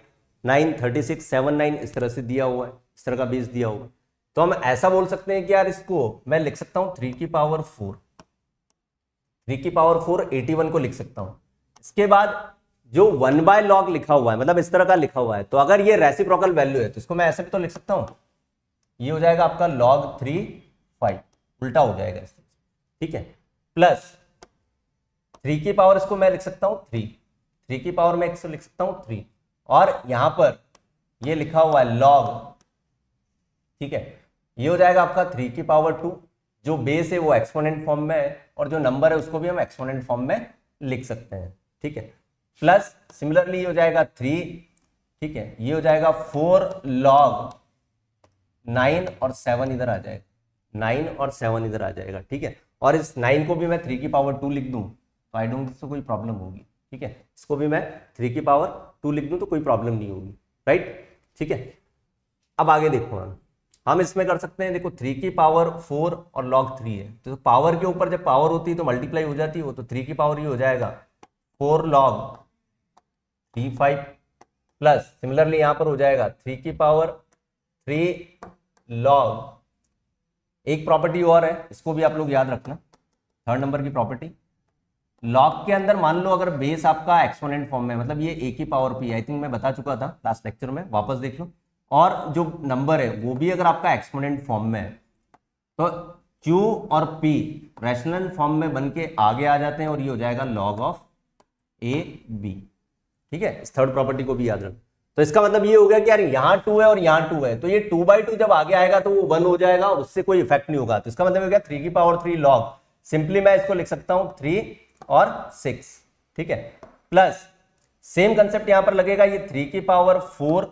Speaker 1: nine thirty six seven nine इस तरह से दिया हुआ है इस तरह का बेस दिया हुआ है तो हम ऐसा बोल सकते हैं कि यार इसको मैं लिख सकता हूं थ्री की पावर फोर थ्री की पावर फोर एटी वन को लिख सकता हूं इसके बाद जो वन बाय लॉग लिखा हुआ है मतलब इस तरह का लिखा हुआ है तो अगर ये रेसिप्रोकल वैल्यू है तो इसको मैं ऐसे भी तो लिख सकता हूं ये हो जाएगा आपका लॉग थ्री फाइव उल्टा हो जाएगा इससे ठीक है प्लस थ्री की पावर इसको मैं लिख सकता हूं थ्री थ्री की पावर में इसको लिख सकता हूं थ्री और यहां पर ये लिखा हुआ है लॉग ठीक है ये हो जाएगा आपका थ्री की पावर टू जो बेस है वो एक्सपोनेंट फॉर्म में है और जो नंबर है उसको भी हम एक्सपोनेंट फॉर्म में लिख सकते हैं ठीक है प्लस सिमिलरली ये हो जाएगा थ्री ठीक है ये हो जाएगा फोर लॉग नाइन और सेवन इधर आ जाएगा नाइन और सेवन इधर आ जाएगा ठीक है और इस नाइन को भी मैं थ्री की पावर टू लिख दूँ तो आई डोंट इसको कोई प्रॉब्लम होगी ठीक है इसको भी मैं थ्री की पावर टू लिख दूँ तो कोई प्रॉब्लम नहीं होगी राइट ठीक है अब आगे देखो हम हम इसमें कर सकते हैं देखो थ्री की पावर फोर और लॉग थ्री है तो पावर के ऊपर जब पावर होती है तो मल्टीप्लाई हो जाती है वो तो थ्री की पावर ही हो जाएगा four log three five plus similarly यहाँ पर हो जाएगा थ्री की पावर थ्री लॉग एक प्रॉपर्टी और है इसको भी आप लोग याद रखना थर्ड नंबर की प्रॉपर्टी लॉग के अंदर मान लो अगर बेस आपका एक्सपोनेंट फॉर्म में मतलब ये ए की पावर पी आई थिंक मैं बता चुका था लास्ट लेक्चर में वापस देख लो और जो नंबर है वो भी अगर आपका एक्सपोनेंट फॉर्म में है तो क्यू और पी रैशनल फॉर्म में बन के आगे आ जाते हैं और ये हो जाएगा लॉग ऑफ ए बी ठीक है इस थर्ड प्रॉपर्टी को भी याद रखना तो इसका मतलब ये हो गया कि यार यहाँ टू है और यहाँ टू है तो ये टू बाई टू जब आगे आएगा तो वो वन हो जाएगा उससे कोई इफेक्ट नहीं होगा तो इसका मतलब हो गया थ्री की पावर थ्री लॉग सिंपली मैं इसको लिख सकता हूं थ्री और सिक्स ठीक है प्लस सेम कंसेप्ट यहां पर लगेगा ये थ्री की पावर फोर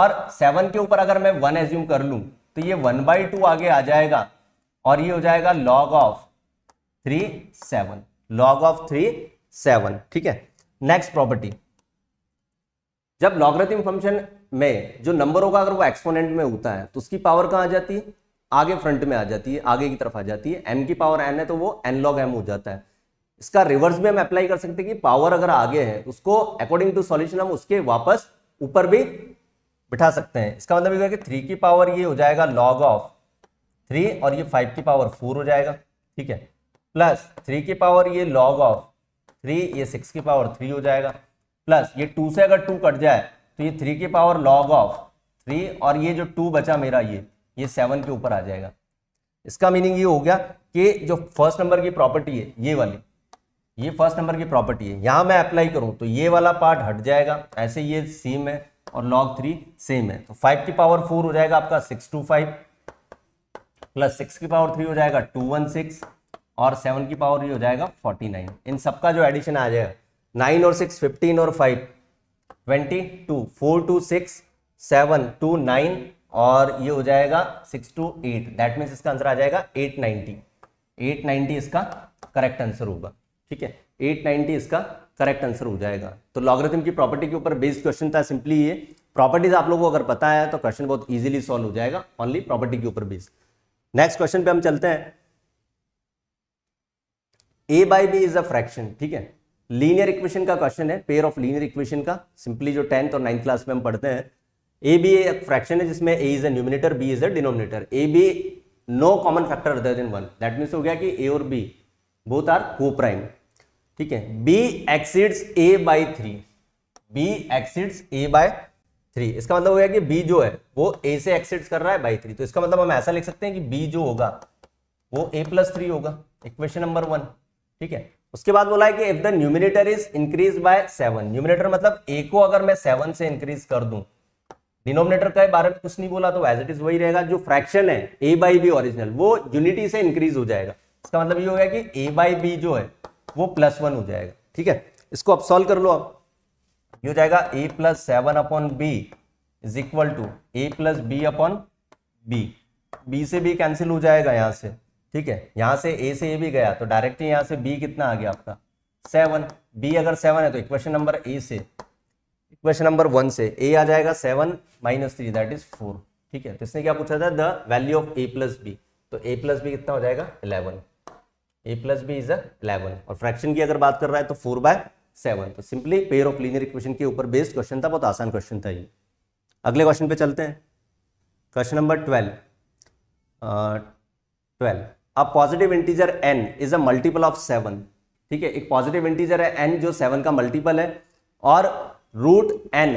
Speaker 1: और सेवन के ऊपर अगर मैं वन एज्यूम कर लू तो ये वन बाई टू आगे आ जाएगा और ये हो जाएगा log of three seven log of three seven ठीक है नेक्स्ट प्रॉपर्टी जब लॉगरिथम फंक्शन में जो नंबर होगा अगर वो एक्सपोनेंट में होता है तो उसकी पावर कहाँ आ जाती है आगे फ्रंट में आ जाती है आगे की तरफ आ जाती है एम की पावर एन है तो वो एन लॉग एम हो जाता है इसका रिवर्स भी हम अप्लाई कर सकते हैं कि पावर अगर आगे है उसको अकॉर्डिंग टू सॉल्यूशन हम उसके वापस ऊपर भी बिठा सकते हैं इसका मतलब ये कि थ्री की पावर ये हो जाएगा लॉग ऑफ थ्री और ये फाइव की पावर फोर हो जाएगा ठीक है प्लस थ्री की पावर ये लॉग ऑफ थ्री ये सिक्स की पावर थ्री हो जाएगा प्लस ये टू से अगर टू कट जाए तो ये थ्री की पावर लॉग ऑफ थ्री और ये जो टू बचा मेरा ये ये सेवन के ऊपर आ जाएगा इसका मीनिंग ये हो गया कि जो फर्स्ट नंबर की प्रॉपर्टी है ये वाली ये फर्स्ट नंबर की प्रॉपर्टी है यहाँ मैं अप्लाई करूँ तो ये वाला पार्ट हट जाएगा ऐसे ये सेम है और लॉग थ्री सेम है तो फाइव की पावर फोर हो जाएगा आपका six two five plus six की पावर थ्री हो जाएगा टू वन सिक्स और सेवन की पावर ये हो जाएगा फोर्टी नाइन इन सबका जो एडिशन आ जाएगा नाइन और सिक्स फिफ्टीन और five twenty two four two six seven two nine और ये हो जाएगा six two eight that means इसका आंसर आ जाएगा एट नाइनटी एट नाइन्टी इसका करेक्ट आंसर होगा ठीक है एट नाइनटी इसका करेक्ट आंसर हो जाएगा तो लॉगरिथम की प्रॉपर्टी के ऊपर बेस्ड क्वेश्चन था सिंपली ये प्रॉपर्टीज आप लोगों को अगर पता है तो क्वेश्चन बहुत इजीली सॉल्व हो जाएगा ओनली प्रॉपर्टी के ऊपर बेस्ड नेक्स्ट क्वेश्चन पे हम चलते हैं A by B is a fraction ठीक है लीनियर इक्वेशन का क्वेश्चन है पेयर ऑफ लीनियर इक्वेशन का सिंपली जो टेंथ और नाइन्थ क्लास में हम पढ़ते हैं ए बी एक फ्रैक्शन है जिसमें A is a numerator B is a denominator A B no common factor other than one that means हो गया कि ए और B both are coprime ठीक है B exceeds A by three B exceeds A by three इसका मतलब हो गया कि बी जो है वो ए से एक्सीड्स कर रहा है बाई थ्री तो इसका मतलब हम ऐसा लिख सकते हैं कि बी जो होगा वो ए प्लस थ्री होगा इक्वेशन नंबर वन ठीक है उसके बाद बोला है कि if the numerator is increase by seven numerator मतलब ए को अगर मैं सेवन से इंक्रीज कर दूं डिनोमिनेटर का बारे में कुछ नहीं बोला तो एज इट इज वही रहेगा जो फ्रैक्शन है ए बाई बी ऑरिजिनल वो यूनिटी से इंक्रीज हो जाएगा इसका मतलब ये हो गया कि ए बाई बी जो है वो प्लस वन हो जाएगा ठीक है इसको अब सॉल्व कर लो आप ये हो जाएगा A plus seven upon B is equal to A plus B upon B B से बी कैंसिल हो जाएगा यहां से ठीक है यहाँ से ए से ए भी गया तो डायरेक्टली यहाँ से बी कितना आ गया आपका सेवन बी अगर सेवन है तो इक्वेशन नंबर ए से इक्वेशन नंबर वन से ए आ जाएगा seven minus three that is four ठीक है तो इसने क्या पूछा था the value of A plus B तो ए प्लस बी कितना हो जाएगा eleven A plus B is eleven और फ्रैक्शन की अगर बात कर रहा है तो फोर बाय सेवन तो simply pair of linear equation के ऊपर बेस्ड क्वेश्चन था बहुत आसान क्वेश्चन था ये अगले क्वेश्चन पे चलते हैं question number twelve twelve a positive integer N is a multiple of seven ठीक है एक पॉजिटिव इंटीजर है एन जो सेवन का मल्टीपल है और रूट एन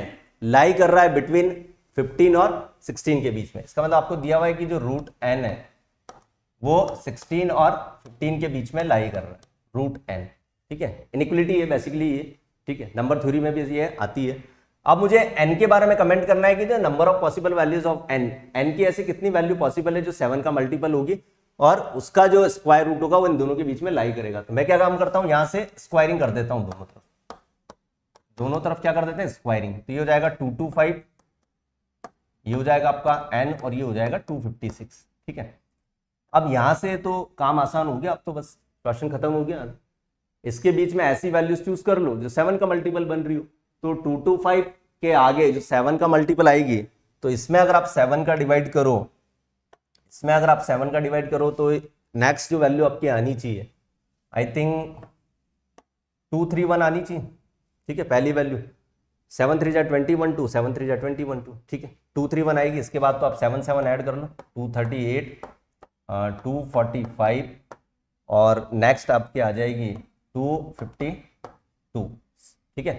Speaker 1: लाई कर रहा है बिटवीन 15 और 16 के बीच में इसका मतलब आपको दिया हुआ है कि जो रूट एन है वो 16 और 15 के बीच में लाई कर रहा है रूट एन ठीक है इनिक्वलिटी है बेसिकली ये ठीक है नंबर थ्योरी में भी ये आती है अब मुझे एन के बारे में कमेंट करना है कि जो number of possible values of N N की ऐसी कितनी वैल्यू पॉसिबल है जो सेवन का मल्टीपल होगी और उसका जो स्क्वायर रूट होगा वो इन दोनों के बीच में लाई करेगा तो मैं क्या काम करता हूं यहां से स्क्वायरिंग कर देता हूं दोनों तरफ दोनों तरफ क्या कर देते हैं स्क्वायरिंग तो ये हो जाएगा टू टू फाइव ये हो जाएगा आपका एन और ये हो जाएगा टू फिफ्टी सिक्स ठीक है अब यहां से तो काम आसान हो गया अब तो बस क्वेश्चन खत्म हो गया इसके बीच में ऐसी वैल्यूज चूज कर लो जो सेवन का मल्टीपल बन रही हो तो टू टू फाइव के आगे जो सेवन का मल्टीपल आएगी तो इसमें अगर आप सेवन का डिवाइड करो इसमें अगर आप सेवन का डिवाइड करो तो नेक्स्ट जो वैल्यू आपकी आनी चाहिए I think two three one आनी चाहिए ठीक है पहली वैल्यू सेवन थ्री जै twenty one two seven three जै ट्वेंटी वन टू ठीक है टू थ्री वन आएगी इसके बाद तो आप सेवन सेवन ऐड कर लो two thirty eight two forty five और नेक्स्ट आपकी आ जाएगी टू फिफ्टी टू ठीक है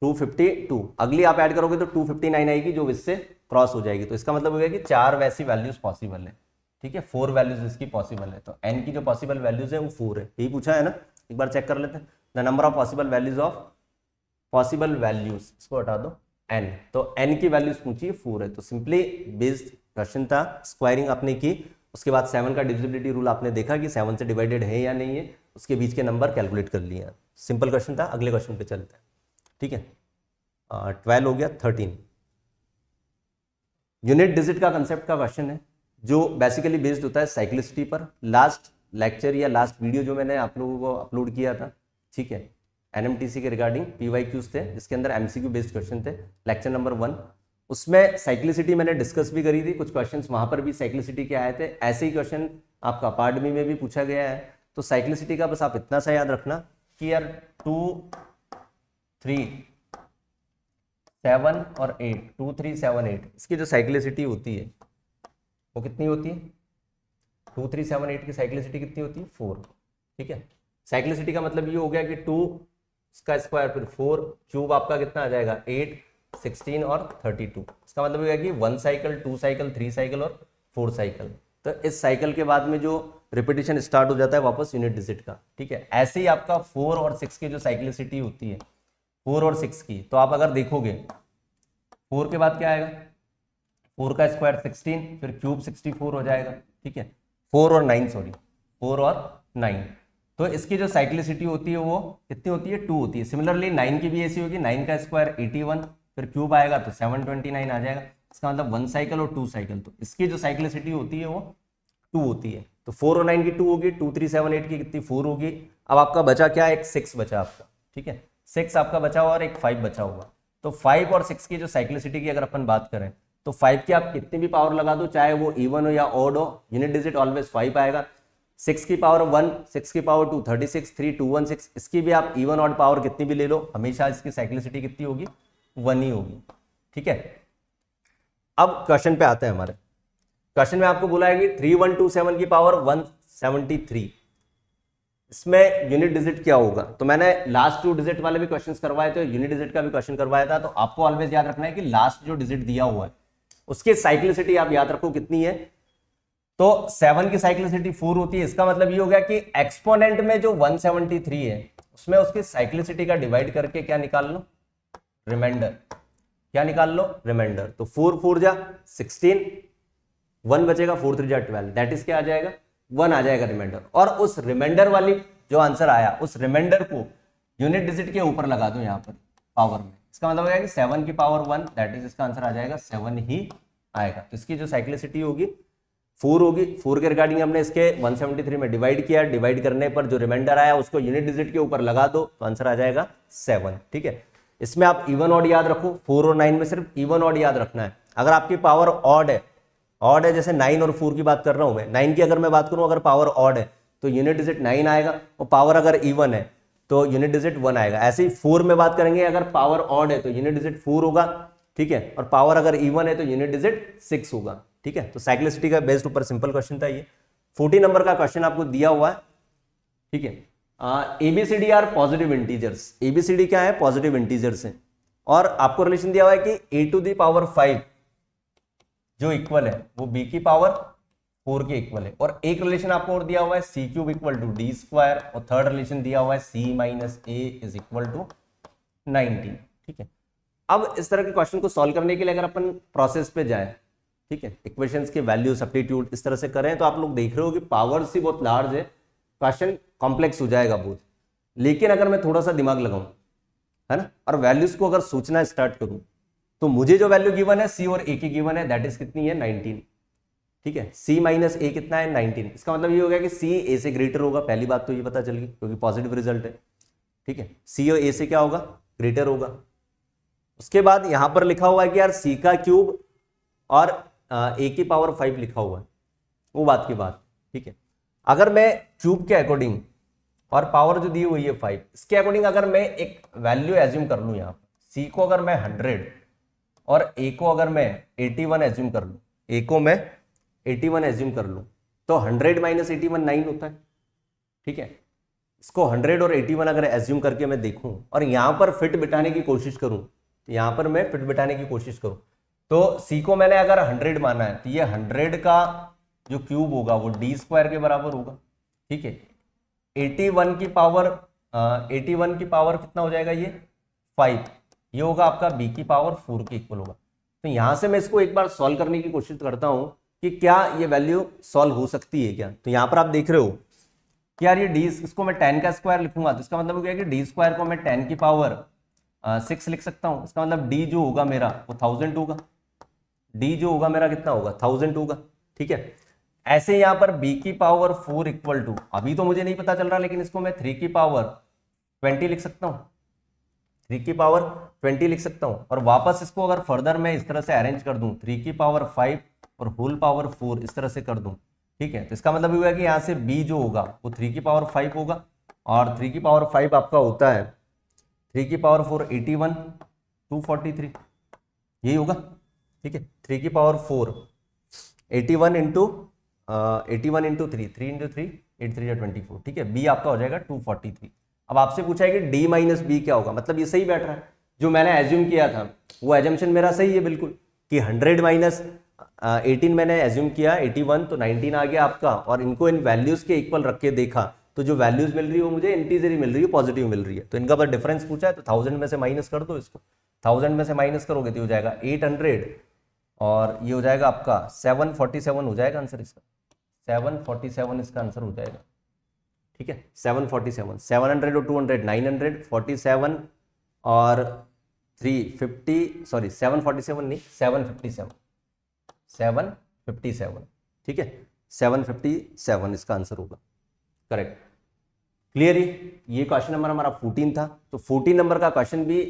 Speaker 1: टू फिफ्टी टू अगली आप ऐड करोगे तो टू फिफ्टी नाइन आएगी जो इससे क्रॉस हो जाएगी तो इसका मतलब हो गया कि चार वैसी वैल्यूज पॉसिबल है ठीक है फोर वैल्यूज इसकी पॉसिबल है तो एन की जो पॉसिबल वैल्यूज है वो फोर है यही पूछा है ना एक बार चेक कर लेते हैं the number of possible values of possible values इसको हटा दो एन तो एन की वैल्यूज पूछी फोर है तो सिंपली बेस्ड क्वेश्चन था स्क्वायरिंग आपने की उसके बाद सेवन का डिविजिबिलिटी रूल आपने देखा कि सेवन से डिवाइडेड है या नहीं है उसके बीच के नंबर कैलकुलेट कर लिया सिंपल क्वेश्चन था अगले क्वेश्चन पे चलते हैं ठीक है ट्वेल्व हो गया थर्टीन यूनिट डिजिट का कंसेप्ट का क्वेश्चन है जो बेसिकली बेस्ड होता है साइक्लिसिटी पर लास्ट लेक्चर या लास्ट वीडियो जो मैंने आप लोगों को अपलोड किया था ठीक है एन के रिगार्डिंग पी वाई क्यूज थे जिसके अंदर एम बेस्ड क्वेश्चन थे लेक्चर नंबर वन उसमें साइक्लिसिटी मैंने डिस्कस भी करी थी कुछ क्वेश्चन वहाँ पर भी साइक्लिसिटी के आए थे ऐसे ही क्वेश्चन आपका अपार्टमी में भी पूछा गया है तो साइक्लिसिटी का बस आप इतना सा याद रखना कि यार टू थ्री सेवन और eight two three seven eight इसकी जो साइक्लिसिटी होती है वो कितनी होती है टू थ्री सेवन एट की साइक्लिसिटी कितनी होती है फोर ठीक है साइक्लिसिटी का मतलब ये हो गया कि टू इसका स्क्वायर फिर फोर क्यूब आपका कितना आ जाएगा एट सिक्सटीन और थर्टी टू इसका मतलब ये कि one cycle two cycle three cycle और फोर साइकिल तो इस साइकिल के बाद में जो रिपीटेशन स्टार्ट हो जाता है वापस यूनिट डिजिट का ठीक है ऐसे ही आपका फोर और सिक्स की जो साइक्लिसिटी होती है फोर और सिक्स की तो आप अगर देखोगे फोर के बाद क्या आएगा फोर का स्क्वायर सिक्सटीन फिर क्यूब सिक्सटी फोर हो जाएगा ठीक है फोर और नाइन सॉरी फोर और नाइन तो इसकी जो साइक्लिसिटी होती है वो कितनी होती है टू होती है सिमिलरली नाइन की भी ऐसी होगी नाइन का स्क्वायर एटी वन फिर क्यूब आएगा तो सेवन ट्वेंटी नाइन आ जाएगा इसका मतलब वन साइकिल और टू साइकिल तो इसकी जो साइक्लिसिटी होती है वो टू होती है तो फोर और नाइन की टू होगी टू थ्री सेवन एट की कितनी फोर होगी अब आपका बचा क्या है एक सिक्स बचा आपका ठीक है सिक्स आपका बचा हुआ और एक फाइव बचा हुआ तो फाइव और सिक्स की जो साइक्लिसिटी की अगर अपन बात करें तो फाइव की आप कितनी भी पावर लगा दो चाहे वो इवन हो या ओड हो यूनिट डिजिट ऑलवेज फाइव आएगा सिक्स की पावर वन सिक्स की power two thirty six three two one six इसकी भी आप इवन ऑड पावर कितनी भी ले लो हमेशा इसकी साइक्लिसिटी कितनी होगी वन ही होगी ठीक है अब क्वेश्चन पे आते हैं हमारे क्वेश्चन में आपको बोला है कि थ्री वन टू सेवन की पावर वन सेवनटी थ्री इसमें यूनिट डिजिट क्या होगा तो मैंने लास्ट टू डिजिट वाले भी क्वेश्चंस करवाए थे यूनिट डिजिट का भी क्वेश्चन करवाया था तो आपको ऑलवेज याद रखना है कि लास्ट जो डिजिट दिया हुआ है उसकी साइक्लिसिटी आप याद रखो कितनी है तो सेवन की साइक्लिसिटी फोर होती है इसका मतलब ये हो गया कि एक्सपोनेंट में जो थ्री है उसमें उसकी साइक्लिसिटी का डिवाइड करके क्या निकाल लो रिमाइंडर क्या निकाल लो रिमाइंडर तो फोर फोर जा सिक्सटीन वन बचेगा फोर थ्री जा ट्वेल्व दैट इज क्या आ जाएगा वन आ जाएगा रिमाइंडर और उस रिमाइंडर वाली जो आंसर आया उस रिमाइंडर को यूनिट डिजिट के ऊपर लगा दो यहाँ पर पावर में इसका मतलब है कि सेवन की पावर वन दैट इज इसका आंसर आ जाएगा सेवन ही आएगा तो इसकी जो साइक्लिसिटी होगी फोर होगी फोर के रिगार्डिंग हमने इसके 173 में डिवाइड किया डिवाइड करने पर जो रिमाइंडर आया उसको यूनिट डिजिट के ऊपर लगा दो तो आंसर आ जाएगा सेवन ठीक है इसमें आप इवन ऑड याद रखो फोर और नाइन में सिर्फ इवन ऑड याद रखना है अगर आपकी पावर ऑड है ऑड है जैसे नाइन और फोर की बात कर रहा हूं मैं नाइन की अगर मैं बात करूं अगर पावर ऑड है तो यूनिट डिजिट नाइन आएगा और पावर अगर इवन है तो यूनिट डिजिट वन आएगा ऐसे ही फोर में बात करेंगे अगर पावर ऑड है तो यूनिट डिजिट फोर होगा ठीक है और पावर अगर इवन है तो यूनिट डिजिट सिक्स होगा ठीक है तो साइक्लिसिटी का बेस्ट ऊपर सिंपल क्वेश्चन था ये फोर्टी नंबर का क्वेश्चन आपको दिया हुआ है ठीक है ABCD are positive integers ABCD क्या है पॉजिटिव इंटीजर्स है और आपको रिलेशन दिया हुआ है कि A to the power five जो इक्वल है वो बी की पावर फोर के इक्वल है और एक रिलेशन आपको और दिया हुआ है C cube equal to D square और थर्ड रिलेशन दिया हुआ है C minus A is equal to nineteen ठीक है अब इस तरह के क्वेश्चन को सॉल्व करने के लिए अगर अपन प्रोसेस पे जाए ठीक है इक्वेशन के वैल्यू सब्टीट्यूट इस तरह से करें तो आप लोग देख रहे हो कि पावर्स ही बहुत लार्ज है क्वेश्चन कॉम्प्लेक्स हो जाएगा बहुत लेकिन अगर मैं थोड़ा सा दिमाग लगाऊं है ना और वैल्यूज को अगर सोचना स्टार्ट करूं तो मुझे जो वैल्यू गिवन है सी और ए की गिवन है दैट इज कितनी है नाइनटीन ठीक है सी माइनस ए कितना है नाइनटीन इसका मतलब ये हो गया कि सी ए से ग्रेटर होगा पहली बात तो ये पता चल गई क्योंकि पॉजिटिव रिजल्ट है ठीक है सी और ए से क्या होगा ग्रेटर होगा उसके बाद यहां पर लिखा हुआ है कि यार सी का क्यूब और ए की पावर फाइव लिखा हुआ है वो बात की बात ठीक है अगर मैं क्यूब के अकॉर्डिंग और पावर जो दी हुई है फाइव इसके अकॉर्डिंग अगर मैं एक वैल्यू एज्यूम कर लूँ यहाँ पर सी को अगर मैं हंड्रेड और ए को अगर मैं एटी वन एज्यूम कर लूँ ए को मैं एटी वन एज्यूम कर लूँ तो hundred minus eighty one nine होता है ठीक है इसको हंड्रेड और एटी वन अगर एज्यूम करके मैं देखूँ और यहाँ पर फिट बिठाने की कोशिश करूँ यहाँ पर मैं फिट बिठाने की कोशिश करूँ तो सी को मैंने अगर हंड्रेड माना है तो ये हंड्रेड का जो क्यूब होगा वो डी स्क्वायर के बराबर होगा ठीक है एटी वन की पावर एटी वन की पावर कितना हो जाएगा ये फाइव ये होगा आपका बी की पावर फोर के इक्वल होगा तो यहां से मैं इसको एक बार सॉल्व करने की कोशिश करता हूं कि क्या ये वैल्यू सॉल्व हो सकती है क्या तो यहां पर आप देख रहे हो कि यार ये डी इसको मैं टेन का स्क्वायर लिखूंगा तो इसका मतलब क्या है कि डी स्क्वायर को मैं टेन की पावर सिक्स लिख सकता हूं इसका मतलब डी जो होगा मेरा वो थाउजेंड होगा डी जो होगा मेरा कितना होगा थाउजेंड होगा ठीक है ऐसे यहाँ पर बी की पावर फोर इक्वल टू अभी तो मुझे नहीं पता चल रहा लेकिन इसको मैं थ्री की पावर ट्वेंटी लिख सकता हूँ थ्री की पावर ट्वेंटी लिख सकता हूँ और वापस इसको अगर फर्दर मैं इस तरह से अरेंज कर दूँ थ्री की पावर फाइव और होल पावर फोर इस तरह से कर दूँ ठीक है तो इसका मतलब हुआ कि यहाँ से बी जो होगा वो थ्री की पावर फाइव होगा और थ्री की पावर फाइव आपका होता है थ्री की power four eighty one two forty three यही होगा ठीक है थ्री की power four eighty one into eighty one into three three into three eight three या ट्वेंटी फोर ठीक है बी आपका हो जाएगा टू फोर्टी थ्री अब आपसे पूछा है कि डी माइनस बी क्या होगा मतलब ये सही बैठ रहा है जो मैंने एज्यूम किया था वो एजम्पन मेरा सही है बिल्कुल कि हंड्रेड माइनस एटीन मैंने एज्यूम किया एटी वन तो नाइनटीन आ गया आपका और इनको इन वैल्यूज़ के इक्वल रख के देखा तो जो वैल्यूज मिल रही है वो मुझे इंटीजरी मिल रही है पॉजिटिव मिल रही है तो इनका अगर डिफरेंस पूछा है तो थाउजेंड में से माइनस कर दो इसको थाउजेंड में से माइनस करोगे तो हो जाएगा एट हंड्रेड और ये हो जाएगा आपका सेवन फोर्टी सेवन हो जाएगा आंसर इसका सेवन फोर्टी सेवन इसका आंसर हो जाएगा ठीक है seven forty seven seven hundred और two hundred nine hundred forty seven और three fifty sorry seven forty seven नहीं seven fifty seven seven fifty seven ठीक है सेवन फिफ्टी सेवन इसका आंसर होगा करेक्ट क्लियर ही ये क्वेश्चन नंबर हमारा फोर्टीन था तो फोर्टीन नंबर का क्वेश्चन भी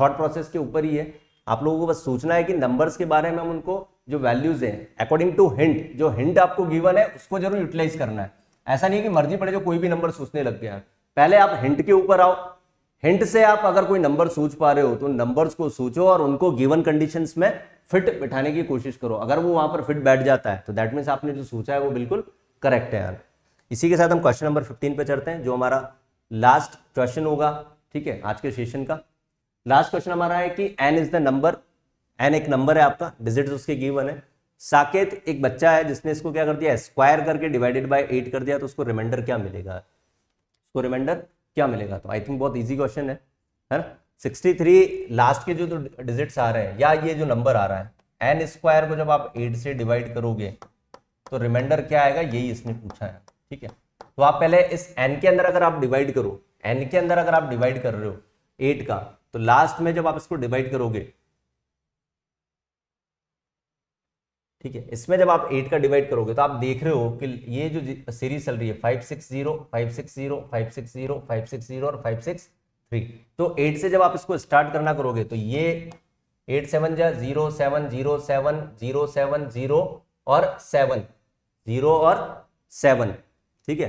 Speaker 1: थॉट प्रोसेस के ऊपर ही है आप लोगों को बस सोचना है कि नंबर्स के बारे में हम उनको जो वैल्यूज हैं अकॉर्डिंग टू हिंट जो हिंट आपको गिवन है उसको जरूर यूटिलाइज करना है ऐसा नहीं है कि मर्जी पड़े जो कोई भी नंबर सोचने लग गया पहले आप हिंट के ऊपर आओ हिंट से आप अगर कोई नंबर सोच पा रहे हो तो नंबर्स को सोचो और उनको गिवन कंडीशन में फिट बिठाने की कोशिश करो अगर वो वहां पर फिट बैठ जाता है तो दैट मीन्स आपने जो सोचा है वो बिल्कुल करेक्ट है यार इसी के साथ हम क्वेश्चन नंबर फिफ्टीन पे चढ़ते हैं जो हमारा लास्ट क्वेश्चन होगा ठीक है आज के सेशन का लास्ट क्वेश्चन हमारा है कि N is the number N एक नंबर है आपका डिजिट उसके गिवन है साकेत एक बच्चा है जिसने इसको क्या कर दिया स्क्वायर करके डिवाइडेड बाय एट कर दिया तो उसको रिमाइंडर क्या मिलेगा उसको रिमाइंडर क्या मिलेगा तो आई थिंक बहुत ईजी क्वेश्चन है है ना सिक्सटी थ्री लास्ट के जो तो डिजिट्स आ रहे हैं या ये जो नंबर आ रहा है एन स्क्वायर को जब आप एट से डिवाइड करोगे तो रिमाइंडर क्या आएगा यही इसने पूछा है ठीक है तो आप पहले इस एन के अंदर अगर आप डिवाइड करो एन के अंदर अगर आप डिवाइड कर रहे हो एट का तो लास्ट में जब आप इसको डिवाइड करोगे ठीक है इसमें जब आप एट का डिवाइड करोगे तो आप देख रहे हो कि ये जो सीरीज चल रही है five six zero five six zero five six zero five six zero और फाइव सिक्स थ्री तो एट से जब आप इसको स्टार्ट करना करोगे तो ये एट सेवन जा zero seven zero seven zero seven zero और सेवन जीरो और सेवन ठीक है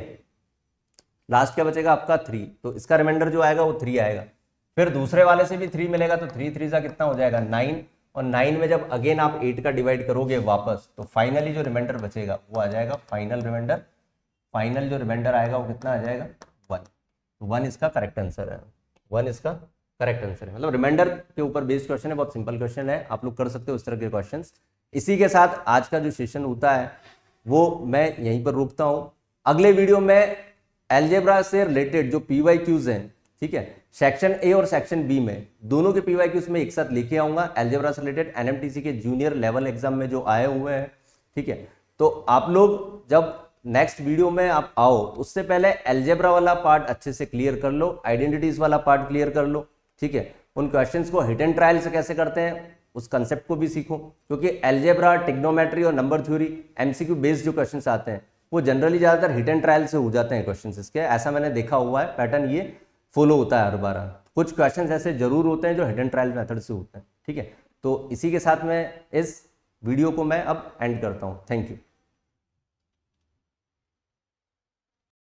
Speaker 1: लास्ट क्या बचेगा आपका थ्री तो इसका रिमाइंडर जो आएगा वो थ्री आएगा फिर दूसरे वाले से भी थ्री मिलेगा तो थ्री थ्री सा कितना हो जाएगा नाइन और नाइन में जब अगेन आप एट का डिवाइड करोगे वापस तो फाइनली जो रिमाइंडर बचेगा वो आ जाएगा फाइनल रिमाइंडर फाइनल जो रिमाइंडर आएगा वो कितना आ जाएगा वन तो वन इसका करेक्ट आंसर है वन इसका करेक्ट आंसर है मतलब रिमाइंडर के ऊपर बेस्ड क्वेश्चन है बहुत सिंपल क्वेश्चन है आप लोग कर सकते हो उस तरह के क्वेश्चन इसी के साथ आज का जो सेशन होता है वो मैं यहीं पर रोकता हूँ अगले वीडियो में एलजेब्रा से रिलेटेड जो पी वाई क्यूज हैं ठीक है सेक्शन ए और सेक्शन बी में दोनों के पीवाई उसमें में एक साथ लेके आऊंगा एल्जेब्रा से रिलेटेड एनएमटीसी के जूनियर लेवल एग्जाम में जो आए हुए हैं ठीक है तो आप लोग जब नेक्स्ट वीडियो में आप आओ उससे पहले एल्जेब्रा वाला पार्ट अच्छे से क्लियर कर लो आइडेंटिटीज वाला पार्ट क्लियर कर लो ठीक है उन क्वेश्चन को हिट एंड ट्रायल से कैसे करते हैं उस कंसेप्ट को भी सीखो क्योंकि एल्जेब्रा टिग्नोमेट्री और नंबर थ्योरी एमसीक्यू बेस्ड जो क्वेश्चन आते हैं वो जनरली ज़्यादातर हिट एंड ट्रायल से हो जाते हैं क्वेश्चन इसके ऐसा मैंने देखा हुआ है पैटर्न ये फॉलो होता है हर बार कुछ क्वेश्चन ऐसे जरूर होते हैं जो हिडन ट्रायल मेथड से होते हैं ठीक है तो इसी के साथ मैं इस वीडियो को मैं अब एंड करता हूँ थैंक यू